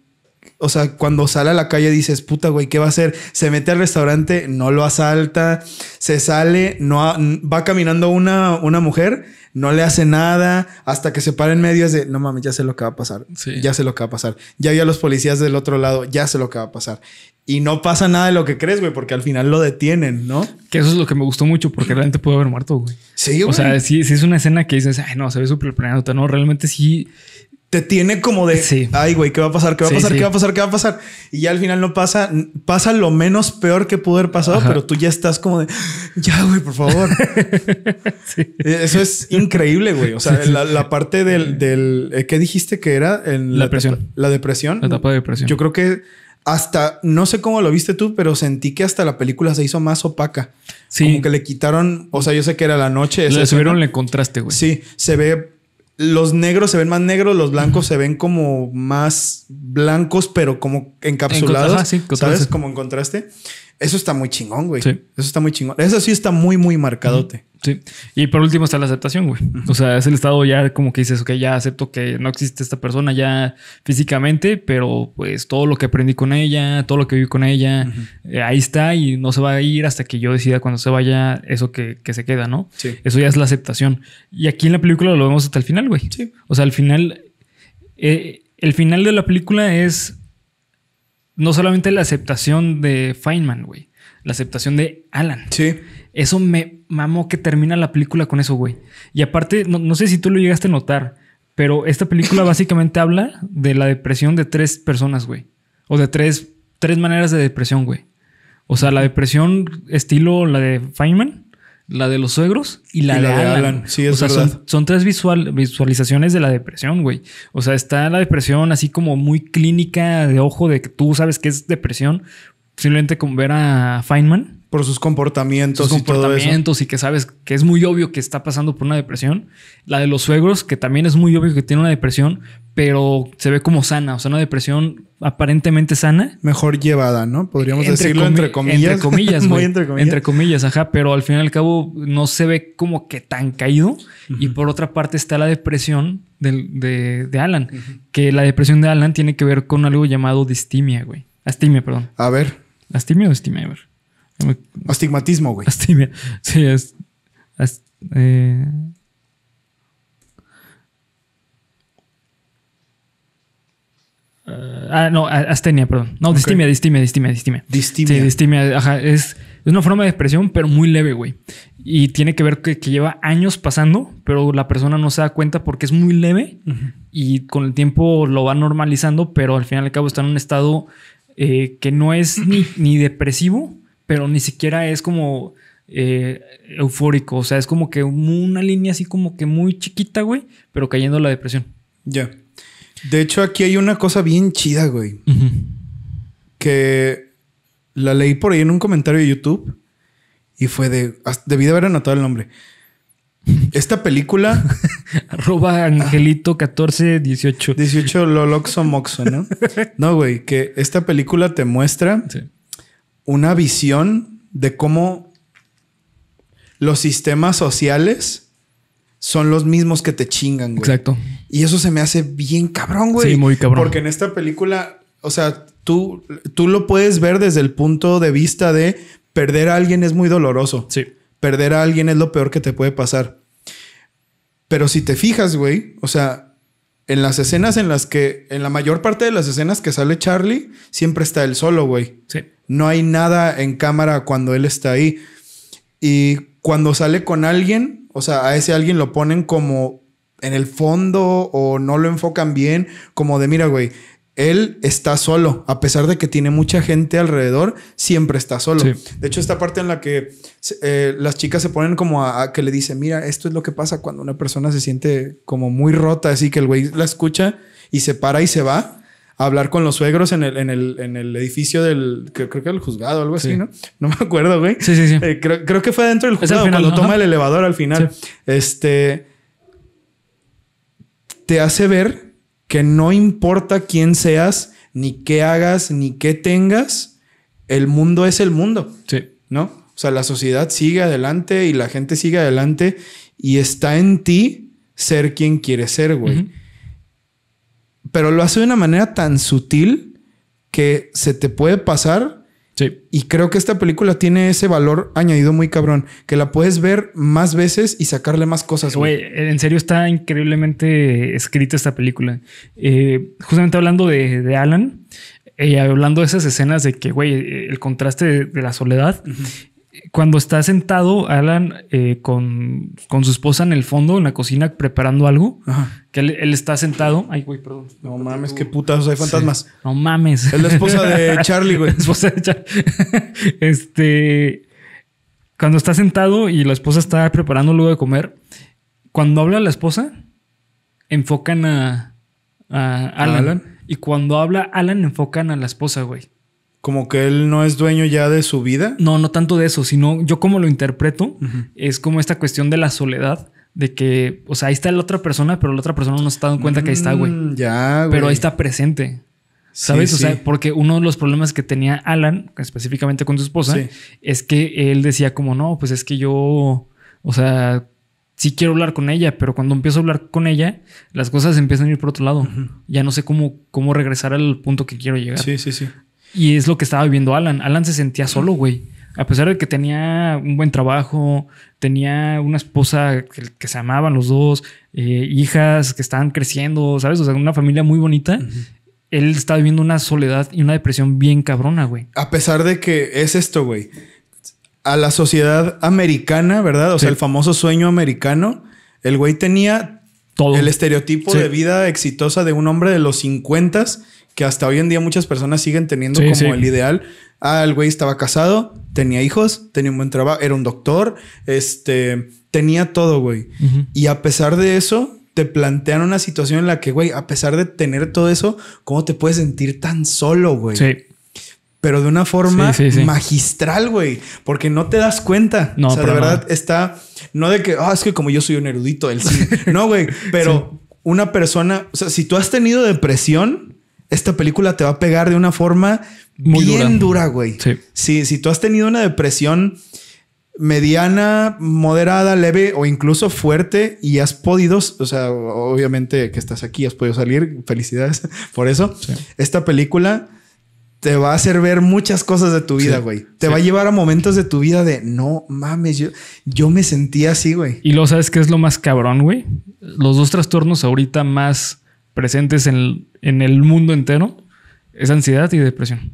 o sea, cuando sale a la calle dices, puta, güey, ¿qué va a hacer? Se mete al restaurante, no lo asalta, se sale, no va caminando una, una mujer, no le hace nada, hasta que se para en medio es de, no mames, ya sé lo que va a pasar, ya sé lo que va a pasar, ya vi a los policías del otro lado, ya sé lo que va a pasar y no pasa nada de lo que crees, güey, porque al final lo detienen, ¿no? Que eso es lo que me gustó mucho, porque realmente pudo haber muerto, güey. Sí, O sea, sí, sí es una escena que dices, ay, no, se ve súper planeado, no, realmente sí. Te tiene como de, ay, güey, ¿qué va a pasar? ¿Qué va a pasar? ¿Qué va a pasar? ¿Qué va a pasar? Y ya al final no pasa, pasa lo menos peor que pudo haber pasado, pero tú ya estás como de, ya, güey, por favor. [LAUGHS] E, eso es increíble, güey. O sea, la, parte del, eh, ¿qué dijiste que era? En la depresión. La depresión. La etapa de depresión. Yo creo que hasta, no sé cómo lo viste tú, pero sentí que hasta la película se hizo más opaca. Sí. Como que le quitaron, o sea, yo sé que era la noche. Le subieron el contraste, güey. Sí, se ve, los negros se ven más negros, los blancos se ven como más blancos, pero como encapsulados. ¿Sabes? Como en contraste. Eso está muy chingón, güey. Eso está muy chingón. Eso sí está muy, muy marcadote. Sí. Y por último está la aceptación, güey. O sea, es el estado ya como que dices, ok, ya acepto que no existe esta persona ya físicamente, pero pues todo lo que aprendí con ella, todo lo que viví con ella, eh, ahí está y no se va a ir hasta que yo decida cuando se vaya eso que, se queda, ¿no? Sí. Eso ya es la aceptación. Y aquí en la película lo vemos hasta el final, güey. Sí. O sea, al final, eh, el final de la película es no solamente la aceptación de Feynman, güey, la aceptación de Alan. Sí. Eso me mamó que termina la película con eso, güey. Y aparte, no, sé si tú lo llegaste a notar, pero esta película [COUGHS] básicamente habla de la depresión de tres personas, güey. O de tres, tres maneras de depresión, güey. O sea, la depresión estilo la de Feynman, la de los suegros y la, de, Alan. Sí, o sea, Son, tres visual, visualizaciones de la depresión, güey. O sea, está la depresión así como muy clínica de ojo de que tú sabes que es depresión. Simplemente como ver a Feynman por sus comportamientos. y, que sabes que es muy obvio que está pasando por una depresión. La de los suegros, que también es muy obvio que tiene una depresión, pero se ve como sana, o sea, una depresión aparentemente sana. Mejor llevada, ¿no? Podríamos decirlo entre comillas. Entre comillas, [LAUGHS] muy entre comillas. ajá, pero al fin y al cabo no se ve como que tan caído. Y por otra parte está la depresión de, Alan, que la depresión de Alan tiene que ver con algo llamado distimia, güey. Astimia, perdón. A ver. Astimia o distimia, a ver. Astigmatismo, güey. Astimia. sí, es. Eh. ah, no, astenia, perdón. No, distimia, distimia, distimia, distimia. Sí, distimia, ajá. Es, una forma de depresión, pero muy leve, güey. Y tiene que ver que, lleva años pasando, pero la persona no se da cuenta porque es muy leve y con el tiempo lo va normalizando, pero al final y al cabo está en un estado eh, que no es ni depresivo, pero ni siquiera es como eh, eufórico, o sea, es como que una línea así como que muy chiquita, güey, pero cayendo la depresión. Ya. De hecho, aquí hay una cosa bien chida, güey. Que la leí por ahí en un comentario de YouTube y fue de. Debí de haber anotado el nombre. Esta película. [LAUGHS] Arroba Angelito 1418. 18 Loloxo Moxo, ¿no? [LAUGHS] no, güey, que esta película te muestra sí una visión de cómo los sistemas sociales son los mismos que te chingan, güey. Exacto. Y eso se me hace bien cabrón, güey. Sí, muy cabrón. Porque en esta película, o sea, tú, tú lo puedes ver desde el punto de vista de perder a alguien es muy doloroso. Sí. Perder a alguien es lo peor que te puede pasar. Pero si te fijas, güey, o sea, en las escenas en las que, en la mayor parte de las escenas que sale Charlie, siempre está él solo, güey. Sí. No hay nada en cámara cuando él está ahí. Y cuando sale con alguien, o sea, a ese alguien lo ponen como en el fondo o no lo enfocan bien, como de, mira, güey, él está solo, a pesar de que tiene mucha gente alrededor, siempre está solo. De hecho, esta parte en la que eh, las chicas se ponen como a, que le dicen, mira, esto es lo que pasa cuando una persona se siente como muy rota, así que el güey la escucha y se para y se va a hablar con los suegros en el, en el, edificio del, creo, que el juzgado, algo así, ¿no? No me acuerdo, güey. Sí, sí, sí. Eh, creo, que fue dentro del juzgado, cuando toma el elevador al final. Este, te hace ver que no importa quién seas, ni qué hagas, ni qué tengas, el mundo es el mundo. Sí. ¿No? O sea, la sociedad sigue adelante y la gente sigue adelante y está en ti ser quien quieres ser, güey. Pero lo hace de una manera tan sutil que se te puede pasar Sí. Y creo que esta película tiene ese valor añadido muy cabrón, que la puedes ver más veces y sacarle más cosas. Güey, en serio está increíblemente escrita esta película. Eh, justamente hablando de, Alan, y eh, hablando de esas escenas de que, güey, el contraste de, la soledad cuando está sentado Alan eh, con, su esposa en el fondo, en la cocina, preparando algo, que él, está sentado. Ay, güey, perdón. No mames, qué putazos, hay fantasmas. No mames. Es la esposa de [LAUGHS] Charlie, güey. La esposa de Charlie. [LAUGHS] este. Cuando está sentado y la esposa está preparando luego de comer, cuando habla la esposa, enfocan ¿A Alan? Y cuando habla Alan, enfocan a la esposa, güey como que él no es dueño ya de su vida. No, no tanto de eso, sino yo como lo interpreto, es como esta cuestión de la soledad, de que, o sea, ahí está la otra persona, pero la otra persona no se está dando cuenta que ahí está, güey. Mm, ya, güey. Pero ahí está presente. ¿Sabes? o sea, porque uno de los problemas que tenía Alan, específicamente con su esposa, es que él decía como, no, pues es que yo, o sea, sí quiero hablar con ella, pero cuando empiezo a hablar con ella, las cosas empiezan a ir por otro lado. Ya no sé cómo, cómo regresar al punto que quiero llegar. Sí, sí, sí. Y es lo que estaba viviendo Alan. Alan se sentía solo, güey. A pesar de que tenía un buen trabajo, tenía una esposa que, se amaban los dos, eh, hijas que estaban creciendo, ¿sabes? O sea, una familia muy bonita. Él estaba viviendo una soledad y una depresión bien cabrona, güey. A pesar de que es esto, güey. A la sociedad americana, ¿verdad? O sea, el famoso sueño americano. El güey tenía todo. El estereotipo de vida exitosa de un hombre de los 50 que hasta hoy en día muchas personas siguen teniendo como el ideal. Ah, el güey estaba casado, tenía hijos, tenía un buen trabajo, era un doctor, este, tenía todo, güey. Y a pesar de eso, te plantean una situación en la que, güey, a pesar de tener todo eso, ¿cómo te puedes sentir tan solo, güey? Sí. Pero de una forma magistral, güey, porque no te das cuenta. No, o sea, de verdad está, no de que, ah, es que como yo soy un erudito, el sí. [LAUGHS] no, güey, pero una persona, o sea, si tú has tenido depresión, esta película te va a pegar de una forma Muy bien dura, güey. Sí. Si, tú has tenido una depresión mediana, moderada, leve o incluso fuerte y has podido, o sea, obviamente que estás aquí, has podido salir, felicidades [LAUGHS] por eso. Esta película te va a hacer ver muchas cosas de tu vida, güey. Te va a llevar a momentos de tu vida de no mames, yo, yo me sentía así, güey. Y lo sabes que es lo más cabrón, güey. Los dos trastornos ahorita más presentes en, el mundo entero es ansiedad y depresión.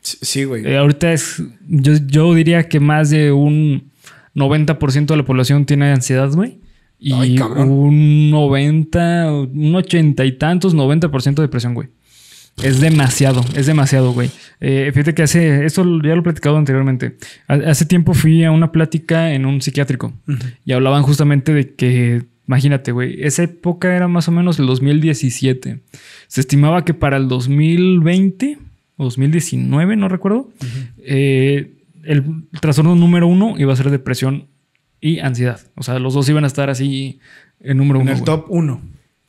Sí, güey. Eh, ahorita es, yo, diría que más de un 90% de la población tiene ansiedad, güey. Y un 90, un 80 y tantos, 90% de depresión, güey. Es demasiado, es demasiado, güey. Eh, fíjate que hace, esto ya lo he platicado anteriormente. Hace tiempo fui a una plática en un psiquiátrico y hablaban justamente de que Imagínate, güey, esa época era más o menos el 2017. Se estimaba que para el 2020 o 2019, no recuerdo, eh, el trastorno número uno iba a ser depresión y ansiedad. O sea, los dos iban a estar así en número uno. En el top uno.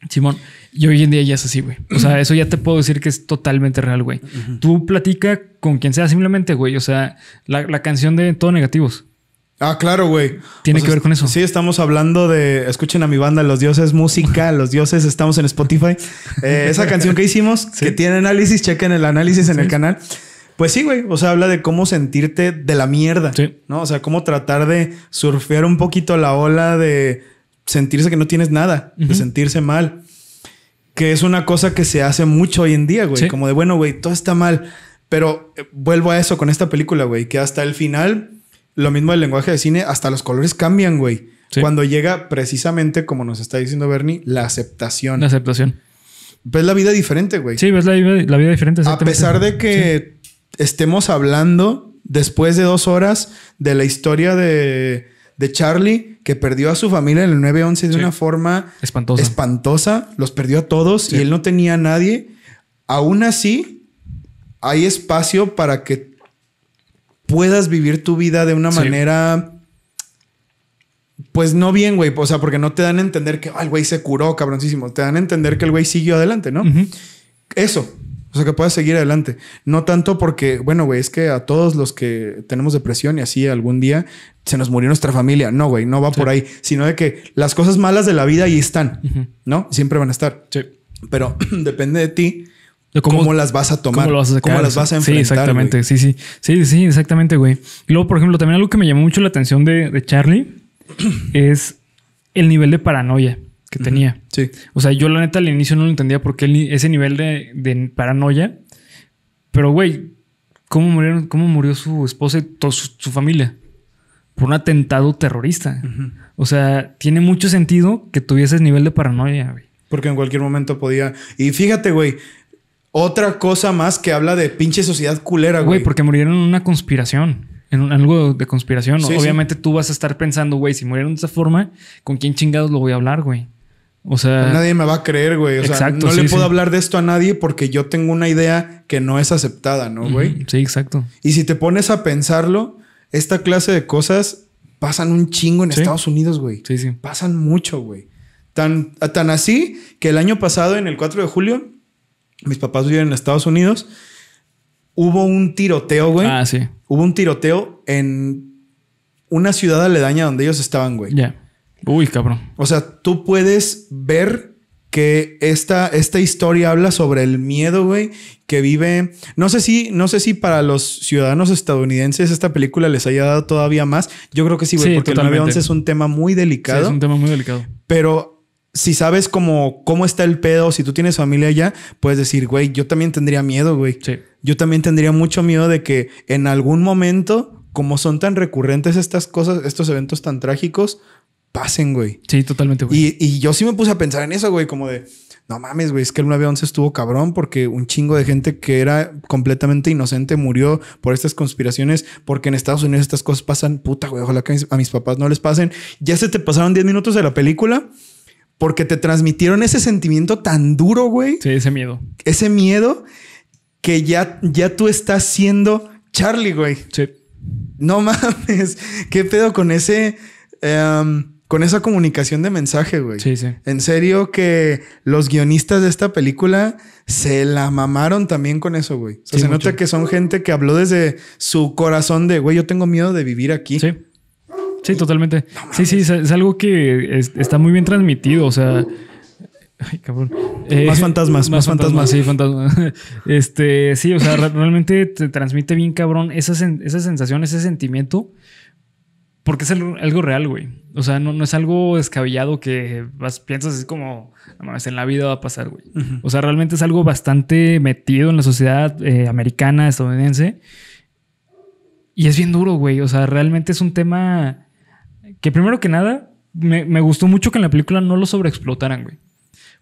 Simón, y hoy en día ya es así, güey. O sea, eso ya te puedo decir que es totalmente real, güey. Tú platica con quien sea simplemente, güey. O sea, la, la canción de Todo Negativos. Ah, claro, güey. Tiene que ver con eso. Sí, estamos hablando de. Escuchen a mi banda, Los Dioses Música, Los Dioses, estamos en Spotify. Eh, esa canción que hicimos, [LAUGHS] que tiene análisis, chequen el análisis en el canal. Pues sí, güey. O sea, habla de cómo sentirte de la mierda. ¿No? O sea, cómo tratar de surfear un poquito la ola de sentirse que no tienes nada, de sentirse mal. Que es una cosa que se hace mucho hoy en día, güey. Como de, bueno, güey, todo está mal. Pero eh, vuelvo a eso con esta película, güey, que hasta el final lo mismo del lenguaje de cine, hasta los colores cambian, güey. Cuando llega precisamente, como nos está diciendo Bernie, la aceptación. La aceptación. Ves la vida diferente, güey. Sí, ves la, vida diferente. A pesar de que estemos hablando después de dos horas de la historia de, Charlie, que perdió a su familia en el 9-11 de una forma espantosa. espantosa. Los perdió a todos y él no tenía a nadie. Aún así, hay espacio para que puedas vivir tu vida de una manera. Pues no bien, güey. O sea, porque no te dan a entender que el güey se curó, cabroncísimo. Te dan a entender que el güey siguió adelante, ¿no? Eso. O sea, que puedas seguir adelante. No tanto porque, bueno, güey, es que a todos los que tenemos depresión y así algún día se nos murió nuestra familia. No, güey, no va por ahí. Sino de que las cosas malas de la vida ahí están, ¿no? Siempre van a estar. Sí. Pero [CLEARS THROAT] depende de ti Cómo, las vas a tomar, cómo, las vas a enfrentar. Sí, exactamente. Sí, sí, sí, sí, exactamente, güey. Y luego, por ejemplo, también algo que me llamó mucho la atención de, Charlie [CLEARS THROAT] es el nivel de paranoia que tenía. Sí. O sea, yo la neta al inicio no lo entendía porque él, ese nivel de, paranoia. Pero, güey, ¿cómo, murieron, cómo murió su esposa y toda su, familia? Por un atentado terrorista. O sea, tiene mucho sentido que tuviese ese nivel de paranoia, güey. Porque en cualquier momento podía. Y fíjate, güey, otra cosa más que habla de pinche sociedad culera, güey. Güey, porque murieron en una conspiración. En algo de conspiración. Obviamente tú vas a estar pensando, güey, si murieron de esa forma, ¿con quién chingados lo voy a hablar, güey? O sea. Pues nadie me va a creer, güey. O sea, no le puedo hablar de esto a nadie porque yo tengo una idea que no es aceptada, ¿no, güey? Sí, exacto. Y si te pones a pensarlo, esta clase de cosas pasan un chingo en Estados Unidos, güey. Sí, sí. Pasan mucho, güey. Tan, tan así que el año pasado, en el 4 de julio, mis papás viven en Estados Unidos. Hubo un tiroteo, güey. Ah, sí. Hubo un tiroteo en una ciudad aledaña donde ellos estaban, güey. Ya. Uy, cabrón. O sea, tú puedes ver que esta, esta historia habla sobre el miedo, güey, que vive. No sé si, no sé si para los ciudadanos estadounidenses esta película les haya dado todavía más. Yo creo que sí, güey, porque el es un tema muy delicado. Sí, es un tema muy delicado. Pero si sabes cómo, cómo está el pedo, si tú tienes familia allá, puedes decir, güey, yo también tendría miedo, güey. Sí. Yo también tendría mucho miedo de que en algún momento, como son tan recurrentes estas cosas, estos eventos tan trágicos, pasen, güey. Sí, totalmente, güey. Y, yo sí me puse a pensar en eso, güey, como de, no mames, güey, es que el 9 estuvo cabrón porque un chingo de gente que era completamente inocente murió por estas conspiraciones, porque en Estados Unidos estas cosas pasan, puta, güey, ojalá que a mis papás no les pasen. Ya se te pasaron 10 minutos de la película porque te transmitieron ese sentimiento tan duro, güey. Sí, ese miedo. Ese miedo que ya, ya tú estás siendo Charlie, güey. Sí. No [LAUGHS] mames, qué pedo con ese, em, con esa comunicación de mensaje, güey. Sí, sí. En serio que los guionistas de esta película se la mamaron también con eso, güey. se nota que son gente que habló desde su corazón de, güey, yo tengo miedo de vivir aquí. Sí. Sí, totalmente. sí, sí, es, algo que está muy bien transmitido, o sea... Eh, más fantasmas, más, fantasmas. Sí, fantasmas. [LAUGHS] Este, sí, o sea, realmente te transmite bien, cabrón, esa, esa sensación, ese sentimiento, porque es algo, real, güey. O sea, no, es algo descabellado que vas, piensas es como, en la vida va a pasar, güey. O sea, realmente es algo bastante metido en la sociedad eh, americana, estadounidense. Y es bien duro, güey. O sea, realmente es un tema que primero que nada, me, gustó mucho que en la película no lo sobreexplotaran, güey.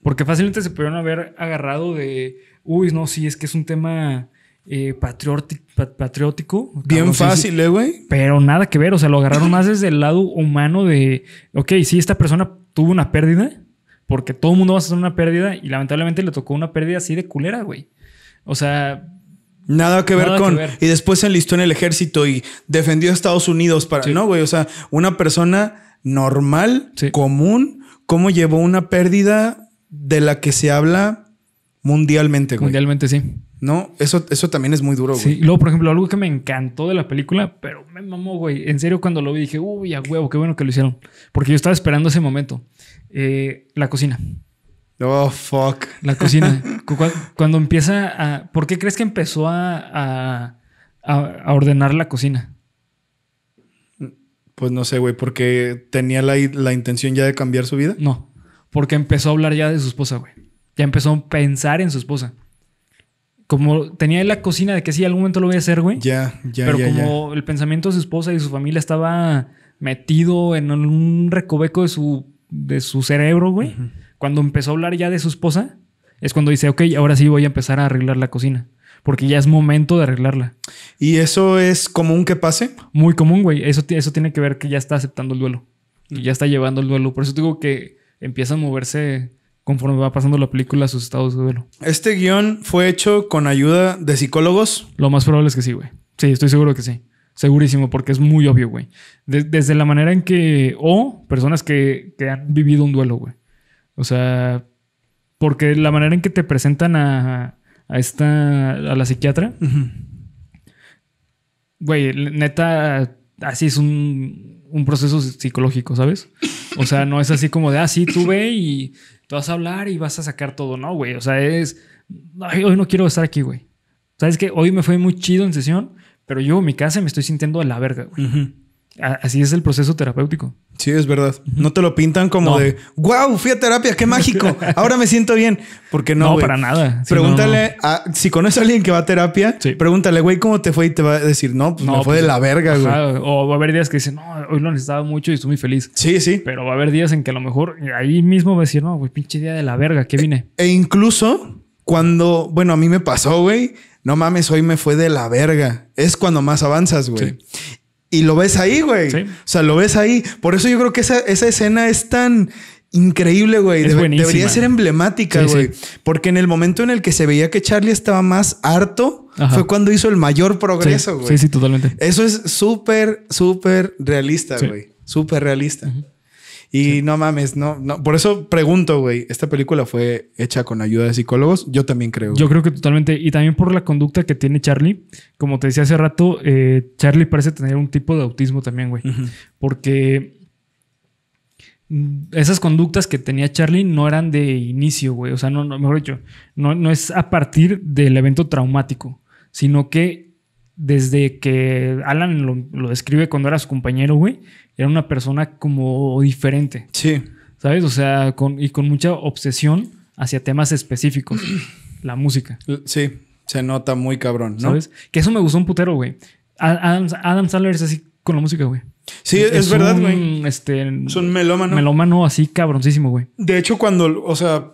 Porque fácilmente se pudieron haber agarrado de, uy, no, sí, es que es un tema eh, patriótico. Bien fácil, eh, güey. Pero nada que ver, o sea, lo agarraron más desde el lado humano de, ok, sí, esta persona tuvo una pérdida, porque todo el mundo va a hacer una pérdida y lamentablemente le tocó una pérdida así de culera, güey. O sea, Nada que ver con. Y después se enlistó en el ejército y defendió a Estados Unidos para. No, güey. O sea, una persona normal, común, cómo llevó una pérdida de la que se habla mundialmente, güey. Mundialmente, sí. No, eso, eso también es muy duro, güey. Sí, luego, por ejemplo, algo que me encantó de la película, pero me mamó, güey. En serio, cuando lo vi, dije, uy, a huevo, qué bueno que lo hicieron. Porque yo estaba esperando ese momento. Eh, la cocina. Oh, fuck. La cocina. [LAUGHS] Cuando empieza a... ¿Por qué crees que empezó a, a, ordenar la cocina? Pues no sé, güey, porque tenía la, intención ya de cambiar su vida. No, porque empezó a hablar ya de su esposa, güey. Ya empezó a pensar en su esposa. Como tenía la cocina de que sí, algún momento lo voy a hacer, güey. Ya, ya, Pero como el pensamiento de su esposa y su familia estaba metido en un recoveco de su, de su cerebro, güey. Cuando empezó a hablar ya de su esposa, es cuando dice, ok, ahora sí voy a empezar a arreglar la cocina. Porque ya es momento de arreglarla. ¿Y eso es común que pase? Muy común, güey. Eso, eso tiene que ver que ya está aceptando el duelo. Y ya está llevando el duelo. Por eso digo que empieza a moverse conforme va pasando la película sus estados de duelo. ¿Este guión fue hecho con ayuda de psicólogos? Lo más probable es que sí, güey. Sí, estoy seguro que sí. Segurísimo, porque es muy obvio, güey. desde la manera en que... O personas que, que han vivido un duelo, güey. O sea, porque la manera en que te presentan a, a esta, a la psiquiatra, güey, neta, así es un, un, proceso psicológico, ¿sabes? O sea, no es así como de, ah, sí, tú ve y te vas a hablar y vas a sacar todo, no, güey, o sea, es, Ay, hoy no quiero estar aquí, güey. ¿Sabes que Hoy me fue muy chido en sesión, pero yo en mi casa me estoy sintiendo a la verga, güey. Así es el proceso terapéutico. Sí, es verdad. No te lo pintan como de, wow, fui a terapia, qué mágico. [LAUGHS] Ahora me siento bien. Porque no. para nada. pregúntale, A, si conoces a alguien que va a terapia, pregúntale, güey, ¿cómo te fue? Y te va a decir, no, pues, no fue de pues, la verga, güey. O va a haber días que dicen, no, hoy lo necesitaba mucho y estoy muy feliz. Sí, sí. Pero va a haber días en que a lo mejor eh, ahí mismo va a decir, no, güey, pinche día de la verga, que vine? E, incluso cuando, bueno, a mí me pasó, güey, no mames, hoy me fue de la verga. Es cuando más avanzas, güey. Y lo ves ahí, güey. O sea, lo ves ahí. Por eso yo creo que esa, escena es tan increíble, güey. debería ser emblemática, güey. Porque en el momento en el que se veía que Charlie estaba más harto, fue cuando hizo el mayor progreso, güey. Sí, sí, totalmente. Eso es súper, súper realista, güey. Súper realista. Y no mames, no, no. Por eso pregunto, güey, ¿esta película fue hecha con ayuda de psicólogos? Yo también creo. Yo creo que totalmente. Y también por la conducta que tiene Charlie. Como te decía hace rato, eh, Charlie parece tener un tipo de autismo también, güey. Porque esas conductas que tenía Charlie no eran de inicio, güey. O sea, no, mejor dicho, no, no, es a partir del evento traumático, sino que desde que Alan lo describe cuando era su compañero, güey, era una persona como diferente. Sí. ¿Sabes? O sea, y con mucha obsesión hacia temas específicos. [CLEARS THROAT] la música. Sí, se nota muy cabrón, ¿no? ¿Sabes? Que eso me gustó un putero, güey. Adam, Sandler es así con la música, güey. Sí, es, verdad, güey. Este, es un melómano. Melómano así cabroncísimo, güey. De hecho, cuando, o sea,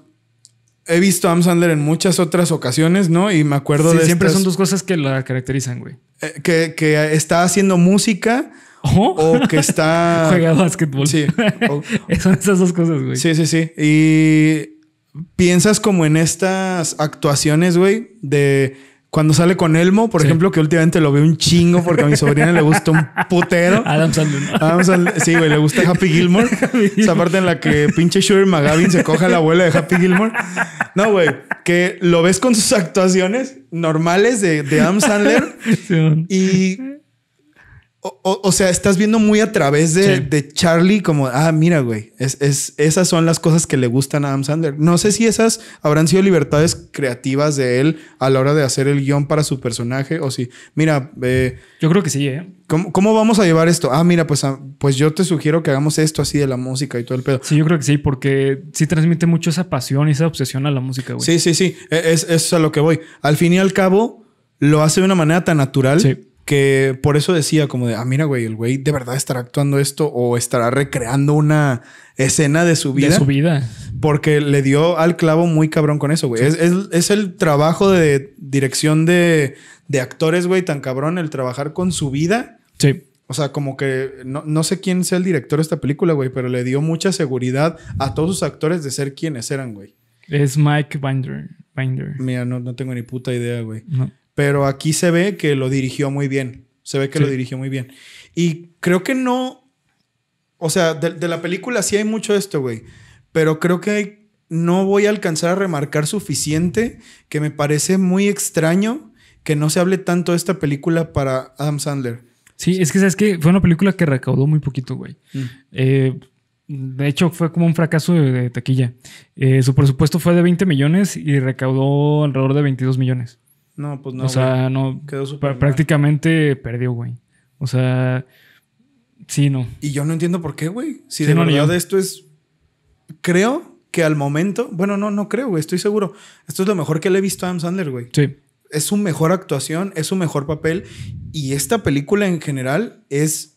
he visto a Adam Sandler en muchas otras ocasiones, ¿no? Y me acuerdo sí, de. Siempre son dos cosas que la caracterizan, güey. Eh, que, que, está haciendo música ¿Oh? O que está. [LAUGHS] Juega básquetbol. Sí. [LAUGHS] Son esas dos cosas, güey. Sí, sí, sí. Y piensas como en estas actuaciones, güey, de cuando sale con Elmo, por ejemplo, que últimamente lo veo un chingo porque a mi sobrina le gusta un putero. Adam Sandler. Adam Sandler. Sí, güey, le gusta Happy Gilmore. [LAUGHS] Esa parte en la que pinche Sugar McGavin se coja a la abuela de Happy Gilmore. No, güey, que lo ves con sus actuaciones normales de, Adam Sandler y o, o, sea, estás viendo muy a través de, Charlie como, ah, mira, güey, es, esas son las cosas que le gustan a Adam Sandler. No sé si esas habrán sido libertades creativas de él a la hora de hacer el guión para su personaje o si, mira, eh, yo creo que sí, ¿eh? ¿cómo, vamos a llevar esto? Ah, mira, pues, ah, pues yo te sugiero que hagamos esto así de la música y todo el pedo. Sí, yo creo que sí, porque sí transmite mucho esa pasión y esa obsesión a la música, güey. Sí, sí, sí, e, es, es a lo que voy. Al fin y al cabo, lo hace de una manera tan natural. Sí que por eso decía como de, ah, mira, güey, el güey de verdad estará actuando esto o estará recreando una escena de su vida. De su vida. Porque le dio al clavo muy cabrón con eso, güey. Es, el trabajo de dirección de, actores, güey, tan cabrón, el trabajar con su vida. Sí. O sea, como que no, sé quién sea el director de esta película, güey, pero le dio mucha seguridad a todos sus actores de ser quienes eran, güey. Es Mike Binder. Mira, no, no tengo ni puta idea, güey. No. Pero aquí se ve que lo dirigió muy bien. Se ve que lo dirigió muy bien. Y creo que no. O sea, de, la película sí hay mucho esto, güey. Pero creo que no voy a alcanzar a remarcar suficiente que me parece muy extraño que no se hable tanto de esta película para Adam Sandler. Sí, es que sabes que fue una película que recaudó muy poquito, güey. Mm. Eh, de hecho, fue como un fracaso de, taquilla. Eh, su presupuesto fue de 20 millones y recaudó alrededor de 22 millones. No, pues no. O sea, no. Quedó prácticamente perdió, güey. O sea, sí, no. Y yo no entiendo por qué, güey. Si de no, verdad de esto es. Creo que al momento. Bueno, no, no creo, güey. Estoy seguro. Esto es lo mejor que le he visto a Adam Sandler, güey. Sí. Es su mejor actuación, es su mejor papel. Y esta película en general es.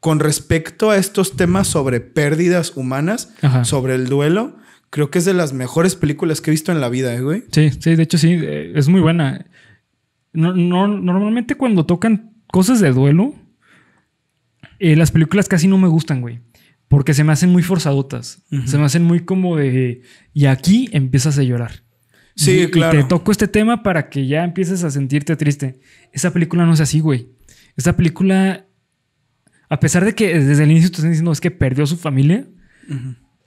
Con respecto a estos temas sobre pérdidas humanas, sobre el duelo, creo que es de las mejores películas que he visto en la vida, ¿eh, güey. Sí, sí, de hecho sí, eh, es muy buena. No, normalmente cuando tocan cosas de duelo, eh, las películas casi no me gustan, güey. Porque se me hacen muy forzadotas. Se me hacen muy como de. Y aquí empiezas a llorar. Sí, claro. te toco este tema para que ya empieces a sentirte triste. Esa película no es así, güey. Esa película. A pesar de que desde el inicio te están diciendo es que perdió a su familia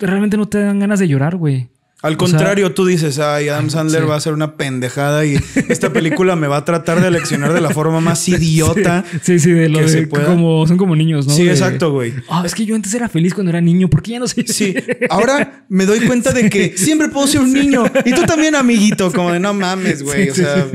realmente no te dan ganas de llorar, güey. Al contrario, tú dices, ay, Adam Sandler va a ser una pendejada y esta película me va a tratar de leccionar de la forma más [LAUGHS] idiota. Sí, sí, de que Como, son como niños, ¿no? Sí, exacto, güey. Ah, es que yo antes era feliz cuando era niño, porque ya no sé. Sí, [LAUGHS] ahora me doy cuenta de que siempre puedo ser un niño y tú también, amiguito, [LAUGHS] como de no mames, güey. o sea,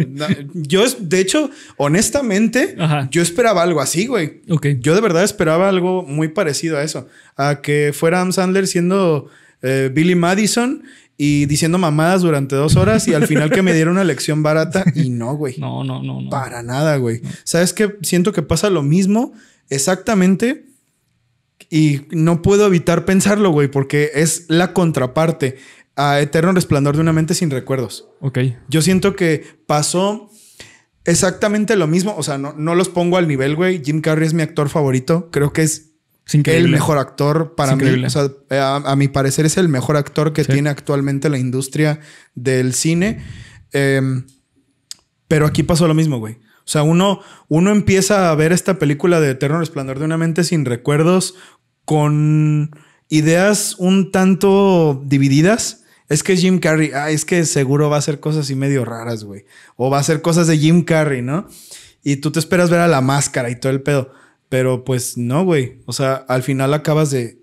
yo, de hecho, honestamente, yo esperaba algo así, güey. Yo de verdad esperaba algo muy parecido a eso, a que fuera Adam Sandler siendo eh, Billy Madison y diciendo mamadas durante dos horas y al final que me dieron una lección barata y no, güey. No, no, no, no. Para nada, güey. ¿Sabes qué? Siento que pasa lo mismo exactamente y no puedo evitar pensarlo, güey, porque es la contraparte a Eterno Resplandor de una mente sin recuerdos. Ok. Yo siento que pasó exactamente lo mismo. O sea, no, no los pongo al nivel, güey. Jim Carrey es mi actor favorito. Creo que es el mejor actor para mí. Eh, a, mi parecer es el mejor actor que tiene actualmente la industria del cine. Em, pero aquí pasó lo mismo, güey. O sea, uno, uno empieza a ver esta película de Eterno Resplandor de una mente sin recuerdos con ideas un tanto divididas. Es que Jim Carrey, ah, es que seguro va a hacer cosas así medio raras, güey. O va a hacer cosas de Jim Carrey, ¿no? Y tú te esperas ver a la máscara y todo el pedo. Pero pues no, güey. O sea, al final acabas de.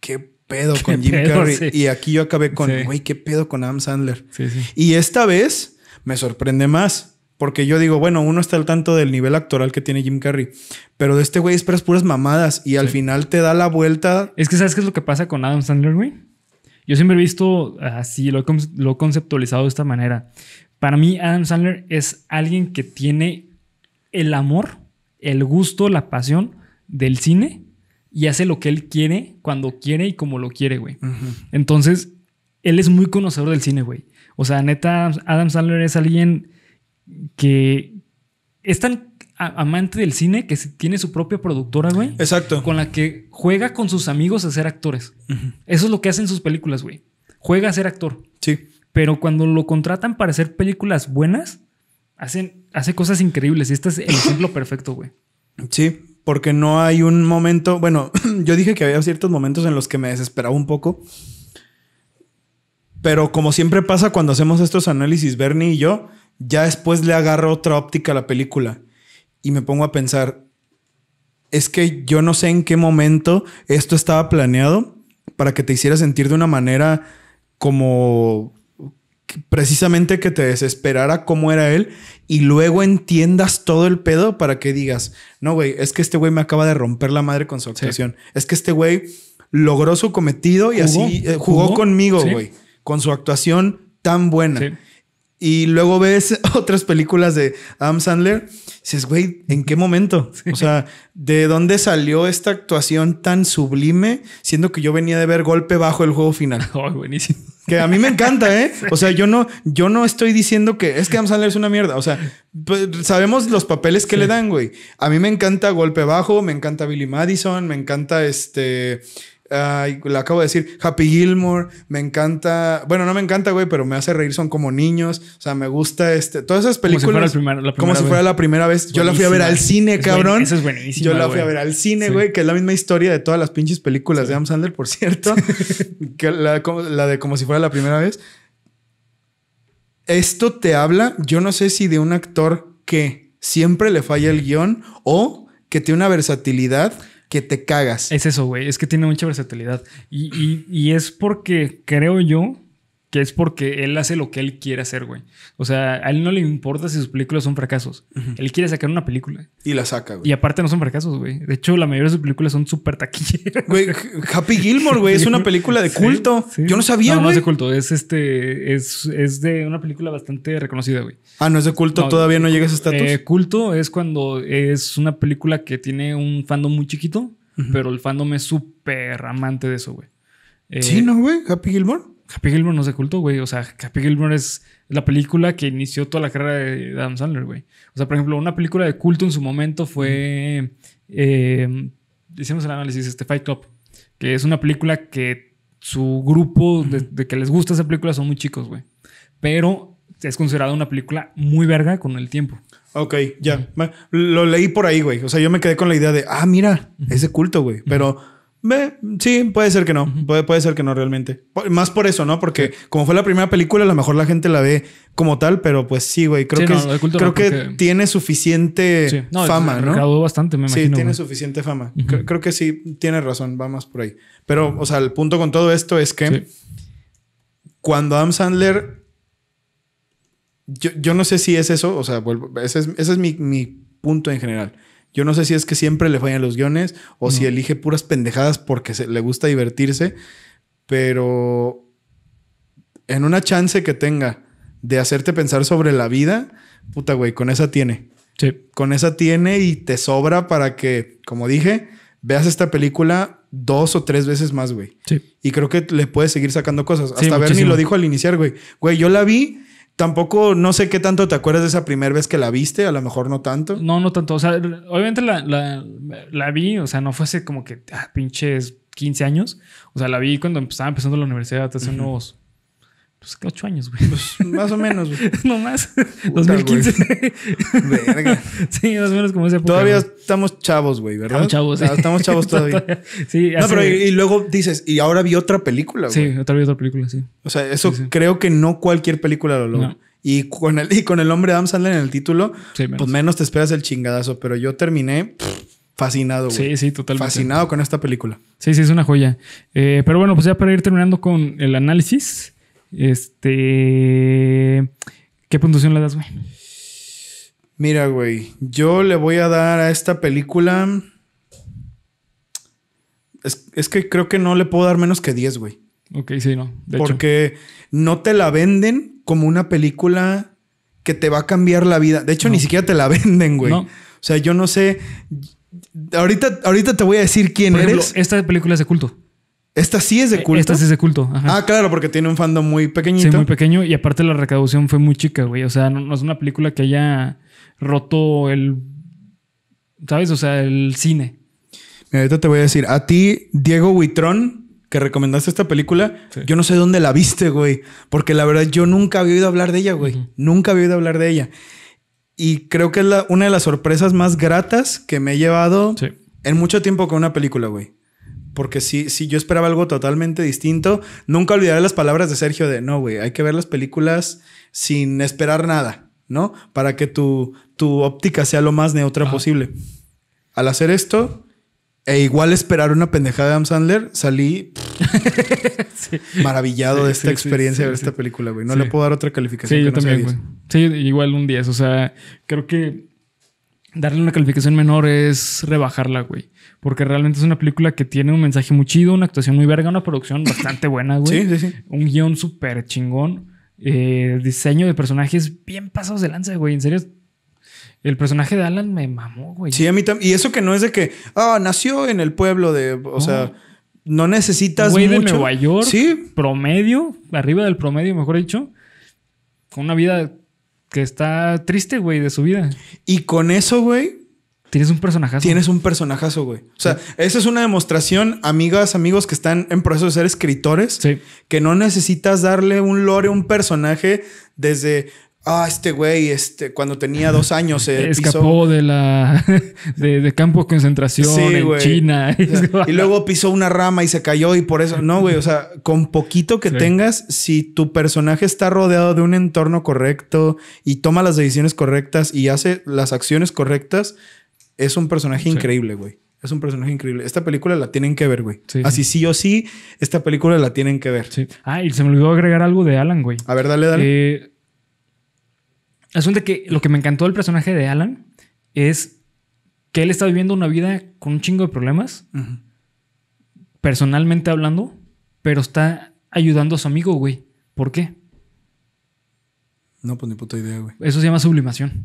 ¿Qué pedo con Jim Carrey? Y aquí yo acabé con, güey, ¿qué pedo con Adam Sandler? Sí, y esta vez me sorprende más. Porque yo digo, bueno, uno está al tanto del nivel actoral que tiene Jim Carrey, pero de este güey esperas puras mamadas y al final te da la vuelta. Es que sabes qué es lo que pasa con Adam Sandler, güey. Yo siempre he visto así, lo lo he conceptualizado de esta manera. Para mí, Adam Sandler es alguien que tiene el amor el gusto, la pasión del cine y hace lo que él quiere, cuando quiere y como lo quiere, güey. Entonces, él es muy conocedor del cine, güey. O sea, neta, Adam Sandler es alguien que es tan amante del cine que tiene su propia productora, güey. Exacto. Con la que juega con sus amigos a ser actores. Eso es lo que hacen sus películas, güey. Juega a ser actor. Sí. Pero cuando lo contratan para hacer películas buenas, hacen, hace cosas increíbles y este es el ejemplo [COUGHS] perfecto, güey. Sí, porque no hay un momento, bueno, [COUGHS] yo dije que había ciertos momentos en los que me desesperaba un poco, pero como siempre pasa cuando hacemos estos análisis, Bernie y yo, ya después le agarro otra óptica a la película y me pongo a pensar, es que yo no sé en qué momento esto estaba planeado para que te hiciera sentir de una manera como precisamente que te desesperara cómo era él y luego entiendas todo el pedo para que digas, no, güey, es que este güey me acaba de romper la madre con su actuación. Es que este güey logró su cometido y así eh, jugó, conmigo, güey, con su actuación tan buena. Y luego ves [LAUGHS] otras películas de Adam Sandler, dices, güey, ¿en qué momento? O sea, ¿de dónde salió esta actuación tan sublime? Siendo que yo venía de ver golpe bajo el juego final. [LAUGHS] buenísimo. Que a mí me encanta, ¿eh? [LAUGHS] O sea, yo no, yo no estoy diciendo que es que Adam Sandler es una mierda. O sea, pues, sabemos los papeles que le dan, güey. A mí me encanta Golpe Bajo, me encanta Billy Madison, me encanta este le acabo de decir. Happy Gilmore, me encanta. Bueno, no me encanta, güey, pero me hace reír. Son como niños. O sea, me gusta este. Todas esas películas. Como si fuera, la, primera vez. Yo la fui a ver al cine, cabrón. Yo la fui a ver al cine, güey, que es la misma historia de todas las pinches películas de Am Sandler, por cierto. [LAUGHS] que la de como si fuera la primera vez. Esto te habla, yo no sé si de un actor que siempre le falla el guión o que tiene una versatilidad que te cagas. Es eso, güey. Es que tiene mucha versatilidad. Y, y, y es porque creo yo que es porque él hace lo que él quiere hacer, güey. O sea, a él no le importa si sus películas son fracasos. Él quiere sacar una película. Y la saca, güey. Y aparte no son fracasos, güey. De hecho, la mayoría de sus películas son súper taquilleras. Güey, Happy Gilmore, güey, es una película de culto. Yo no sabía, no, No, es de culto. Es, este, es, de una película bastante reconocida, güey. Ah, no es de culto. Todavía no llega a ese estatus. De eh, culto es cuando es una película que tiene un fandom muy chiquito, pero el fandom es súper amante de eso, güey. sí, eh, ¿no, güey? Happy Gilmore. Happy no es de culto, güey. O sea, Happy es la película que inició toda la carrera de Adam Sandler, güey. O sea, por ejemplo, una película de culto en su momento fue. Eh, hicimos el análisis, este Fight Club, que es una película que su grupo de, que les gusta esa película son muy chicos, güey. Pero es considerada una película muy verga con el tiempo. Ok, ya. Lo leí por ahí, güey. O sea, yo me quedé con la idea de, ah, mira, es de culto, güey. Pero sí, puede ser que no. Puede, puede, ser que no realmente. Más por eso, ¿no? Porque como fue la primera película, a lo mejor la gente la ve como tal, pero pues sí, güey. Creo que, creo que tiene suficiente no, fama, ¿no? bastante, Sí, tiene suficiente fama. creo, que sí, tiene razón. Va más por ahí. Pero, o sea, el punto con todo esto es que cuando Adam Sandler. Yo, no sé si es eso, o sea, ese es, mi, mi punto en general yo no sé si es que siempre le fallan los guiones o si elige puras pendejadas porque se, le gusta divertirse, pero en una chance que tenga de hacerte pensar sobre la vida, puta güey, con esa tiene. Sí. Con esa tiene y te sobra para que, como dije, veas esta película dos o tres veces más, güey. Sí. Y creo que le puedes seguir sacando cosas. Hasta ver Bernie lo dijo al iniciar, güey. Güey, yo la vi Tampoco, no sé qué tanto te acuerdas de esa primera vez que la viste, a lo mejor no tanto. No, no tanto. O sea, obviamente la, la, vi, o sea, no fue fuese como que ah, pinches 15 años. O sea, la vi cuando estaba empezando la universidad hace nuevos pues ocho años, güey. Pues, más o menos, güey. [LAUGHS] no más. 2015. [LAUGHS] sí, más o menos como esa Todavía estamos chavos, güey, ¿verdad? Estamos chavos. Ah, estamos chavos [LAUGHS] todavía. sí, No, pero y, luego dices, y ahora vi otra película, güey. Sí, otra vez otra película, sí. O sea, eso creo que no cualquier película lo logra. Y con el, y con el hombre Adam Sandler en el título, pues menos te esperas el chingadazo. Pero yo terminé fascinado, güey. Sí, sí, totalmente. Fascinado con esta película. Sí, sí, es una joya. Eh, pero bueno, pues ya para ir terminando con el análisis. Este. ¿Qué puntuación le das, güey? Mira, güey, yo le voy a dar a esta película. Es, que creo que no le puedo dar menos que 10, güey. Ok, sí, no. Porque no te la venden como una película que te va a cambiar la vida. De hecho, ni siquiera te la [LAUGHS] venden, güey. O sea, yo no sé. Ahorita, ahorita te voy a decir quién eres. Esta película es de culto. Esta sí es de eh, culto. Esta sí es de culto. Ah, claro, porque tiene un fandom muy pequeñito. Sí, muy pequeño. Y aparte la recaudación fue muy chica, güey. O sea, no, es una película que haya roto el. ¿Sabes? O sea, el cine. ahorita te voy a decir, a ti, Diego Huitrón, que recomendaste esta película, yo no sé dónde la viste, güey. Porque la verdad, yo nunca había oído hablar de ella, güey. Nunca había oído hablar de ella. Y creo que es una de las sorpresas más gratas que me he llevado en mucho tiempo con una película, güey. Porque si yo esperaba algo totalmente distinto. Nunca olvidaré las palabras de Sergio de, no, güey, hay que ver las películas sin esperar nada, ¿no? Para que tu, tu óptica sea lo más neutra posible. Al hacer esto, e igual esperar una pendejada de Adam Sandler, salí [LAUGHS] maravillado de esta experiencia de ver esta película, güey. No le puedo dar otra calificación. Sí, yo también, güey. Sí, igual un 10. O sea, creo que darle una calificación menor es rebajarla, güey. Porque realmente es una película que tiene un mensaje muy chido, una actuación muy verga, una producción bastante buena, güey. Sí, sí, sí. Un guión súper chingón. Eh, diseño de personajes bien pasados de lanza, güey. En serio, el personaje de Alan me mamó, güey. Sí, a mí también. Y eso que no es de que, ah, nació en el pueblo de, o sea, no necesitas güey mucho. de Nueva York. Sí. Promedio, arriba del promedio, mejor dicho. Con una vida que está triste, güey, de su vida. Y con eso, güey. Tienes un personajazo. Tienes un personajazo, güey. O sea, esa es una demostración, amigas, amigos que están en proceso de ser escritores, sí. que no necesitas darle un lore un personaje desde Ah, este güey, este, cuando tenía dos años eh, se [LAUGHS] escapó de la [LAUGHS] de, de, de concentración en China. [LAUGHS] y luego pisó una rama y se cayó y por eso. No, güey. O sea, con poquito que tengas, si tu personaje está rodeado de un entorno correcto y toma las decisiones correctas y hace las acciones correctas, es un personaje increíble, güey. Es un personaje increíble. Esta película la tienen que ver, güey. Así sí. o sí, esta película la tienen que ver. Sí. Ah, y se me olvidó agregar algo de Alan, güey. A ver, dale, dale. Eh, asunto que lo que me encantó del personaje de Alan es que él está viviendo una vida con un chingo de problemas, personalmente hablando, pero está ayudando a su amigo, güey. ¿Por qué? No, pues ni puta idea, güey. Eso se llama sublimación.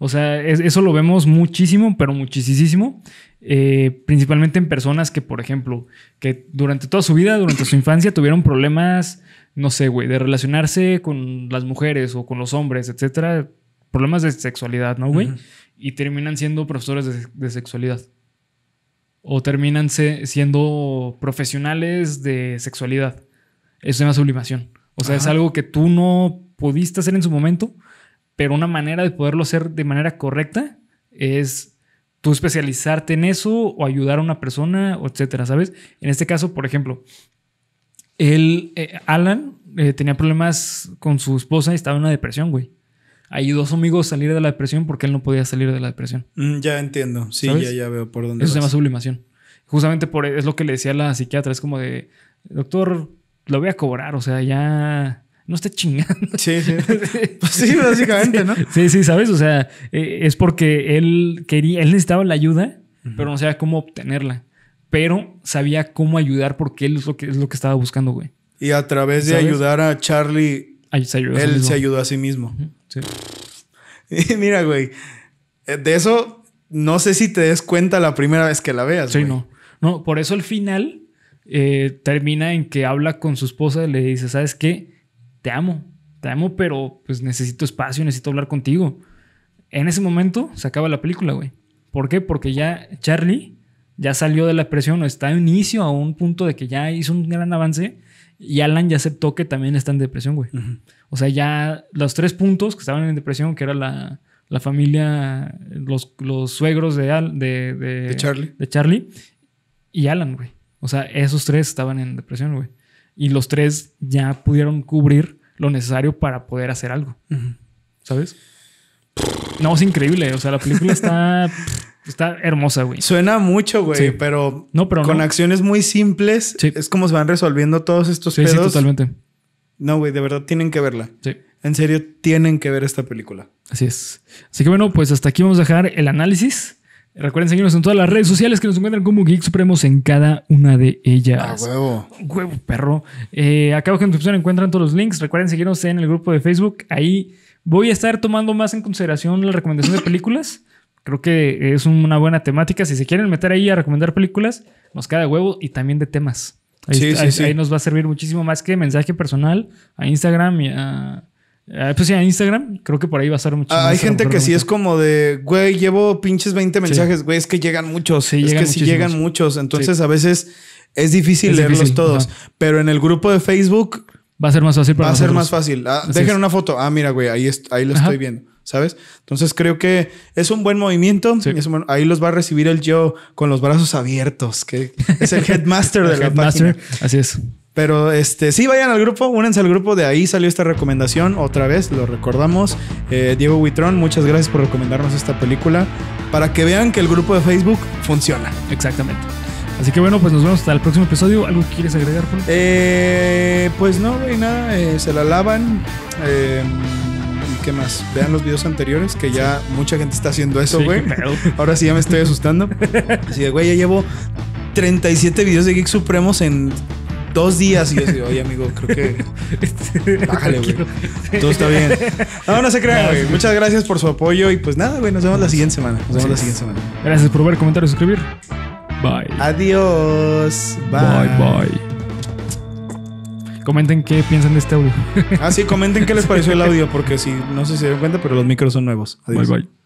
O sea, eso lo vemos muchísimo, pero muchísimo. Eh, principalmente en personas que, por ejemplo, que durante toda su vida, durante su infancia, tuvieron problemas no sé, güey, de relacionarse con las mujeres o con los hombres, etcétera, problemas de sexualidad, ¿no, güey? Y terminan siendo profesores de, sexualidad. O terminan siendo profesionales de sexualidad. Eso Es una sublimación. O sea, es algo que tú no pudiste hacer en su momento, pero una manera de poderlo hacer de manera correcta es tú especializarte en eso o ayudar a una persona, etcétera, ¿sabes? En este caso, por ejemplo, él, eh, Alan, eh, tenía problemas con su esposa y estaba en una depresión, güey. Ayudó a su amigo a salir de la depresión porque él no podía salir de la depresión. Mm, ya entiendo. Sí, ya, veo por dónde. Eso se llama sublimación. Justamente por es lo que le decía la psiquiatra. Es como de, doctor, lo voy a cobrar. O sea, ya no esté chingando. Sí, sí. [LAUGHS] Pues sí, básicamente, ¿no? Sí, sí, ¿sabes? O sea, eh, es porque él quería, él necesitaba la ayuda, pero no sabía cómo obtenerla pero sabía cómo ayudar porque él es lo que, es lo que estaba buscando, güey. Y a través de ayudar a Charlie, él se ayudó a sí mismo. [LAUGHS] Y mira, güey, eh, de eso no sé si te des cuenta la primera vez que la veas. Sí, no. No, por eso el final eh, termina en que habla con su esposa y le dice, ¿sabes qué? Te amo, te amo, pero pues necesito espacio, necesito hablar contigo. En ese momento se acaba la película, güey. ¿Por qué? Porque ya Charlie ya salió de la depresión o está en inicio a un punto de que ya hizo un gran avance y Alan ya aceptó que también está en depresión, güey. O sea, ya los tres puntos que estaban en depresión, que era la, familia, los, los suegros de, de, Charlie. de Charlie y Alan, güey. O sea, esos tres estaban en depresión, güey. Y los tres ya pudieron cubrir lo necesario para poder hacer algo. ¿Sabes? No, es increíble. O sea, la película está [LAUGHS] Está hermosa, güey. Suena mucho, güey, pero, no, pero con acciones muy simples es como se van resolviendo todos estos pedos. Sí, totalmente. No, güey, de verdad tienen que verla. Sí. En serio, tienen que ver esta película. Así es. Así que bueno, pues hasta aquí vamos a dejar el análisis. Recuerden seguirnos en todas las redes sociales que nos encuentran como Geek Supremos en cada una de ellas. ¡A huevo! ¡Huevo, perro! Acabo eh, acá abajo en la encuentran todos los links. Recuerden seguirnos en el grupo de Facebook. Ahí voy a estar tomando más en consideración la recomendación de películas. Creo que es una buena temática. Si se quieren meter ahí a recomendar películas, nos queda de huevo y también de temas. Ahí, sí, nos va a servir muchísimo más que mensaje personal a Instagram y a... Pues sí, a Instagram, creo que por ahí va a ser mucho. Ah, más. hay gente que sí es como de, güey, llevo pinches 20 mensajes, güey, es que llegan muchos, sí, es que sí llegan muchos, entonces a veces es difícil leerlos todos, pero en el grupo de Facebook... Va a ser más fácil para Va a ser más fácil. Ah, dejen una foto. Ah, mira, güey, ahí, ahí lo estoy viendo. ¿sabes? Entonces creo que es un buen movimiento. ahí los va a recibir el yo con los brazos abiertos, que es el headmaster [LAUGHS] de la headmaster. Así es. Pero este, sí, vayan al grupo, únanse al grupo, de ahí salió esta recomendación, otra vez lo recordamos. Eh, Diego Huitrón, muchas gracias por recomendarnos esta película, para que vean que el grupo de Facebook funciona. Exactamente. Así que bueno, pues nos vemos hasta el próximo episodio. ¿Algo quieres agregar, eh, pues no, güey, nada, eh, se la lavan. Eh, ¿Qué más? Vean los videos anteriores que ya mucha gente está haciendo eso, güey. [LAUGHS] Ahora sí ya me estoy asustando. Así de, güey, ya llevo 37 videos de Geek Supremos en dos días. Y yo digo, oye, amigo, creo que. [LAUGHS] Bájale, güey. [LAUGHS] Todo está bien. No, no se crean, Muchas gracias por su apoyo. Y pues nada, güey, nos vemos la siguiente semana. Nos vemos la siguiente semana. Gracias por ver, comentar y suscribir. Bye. Adiós. bye. bye. Comenten qué piensan de este audio. ah, sí, comenten qué les pareció el [LAUGHS] audio, porque si no sé si se dieron cuenta, pero los micros son nuevos. Adiós. Bye bye.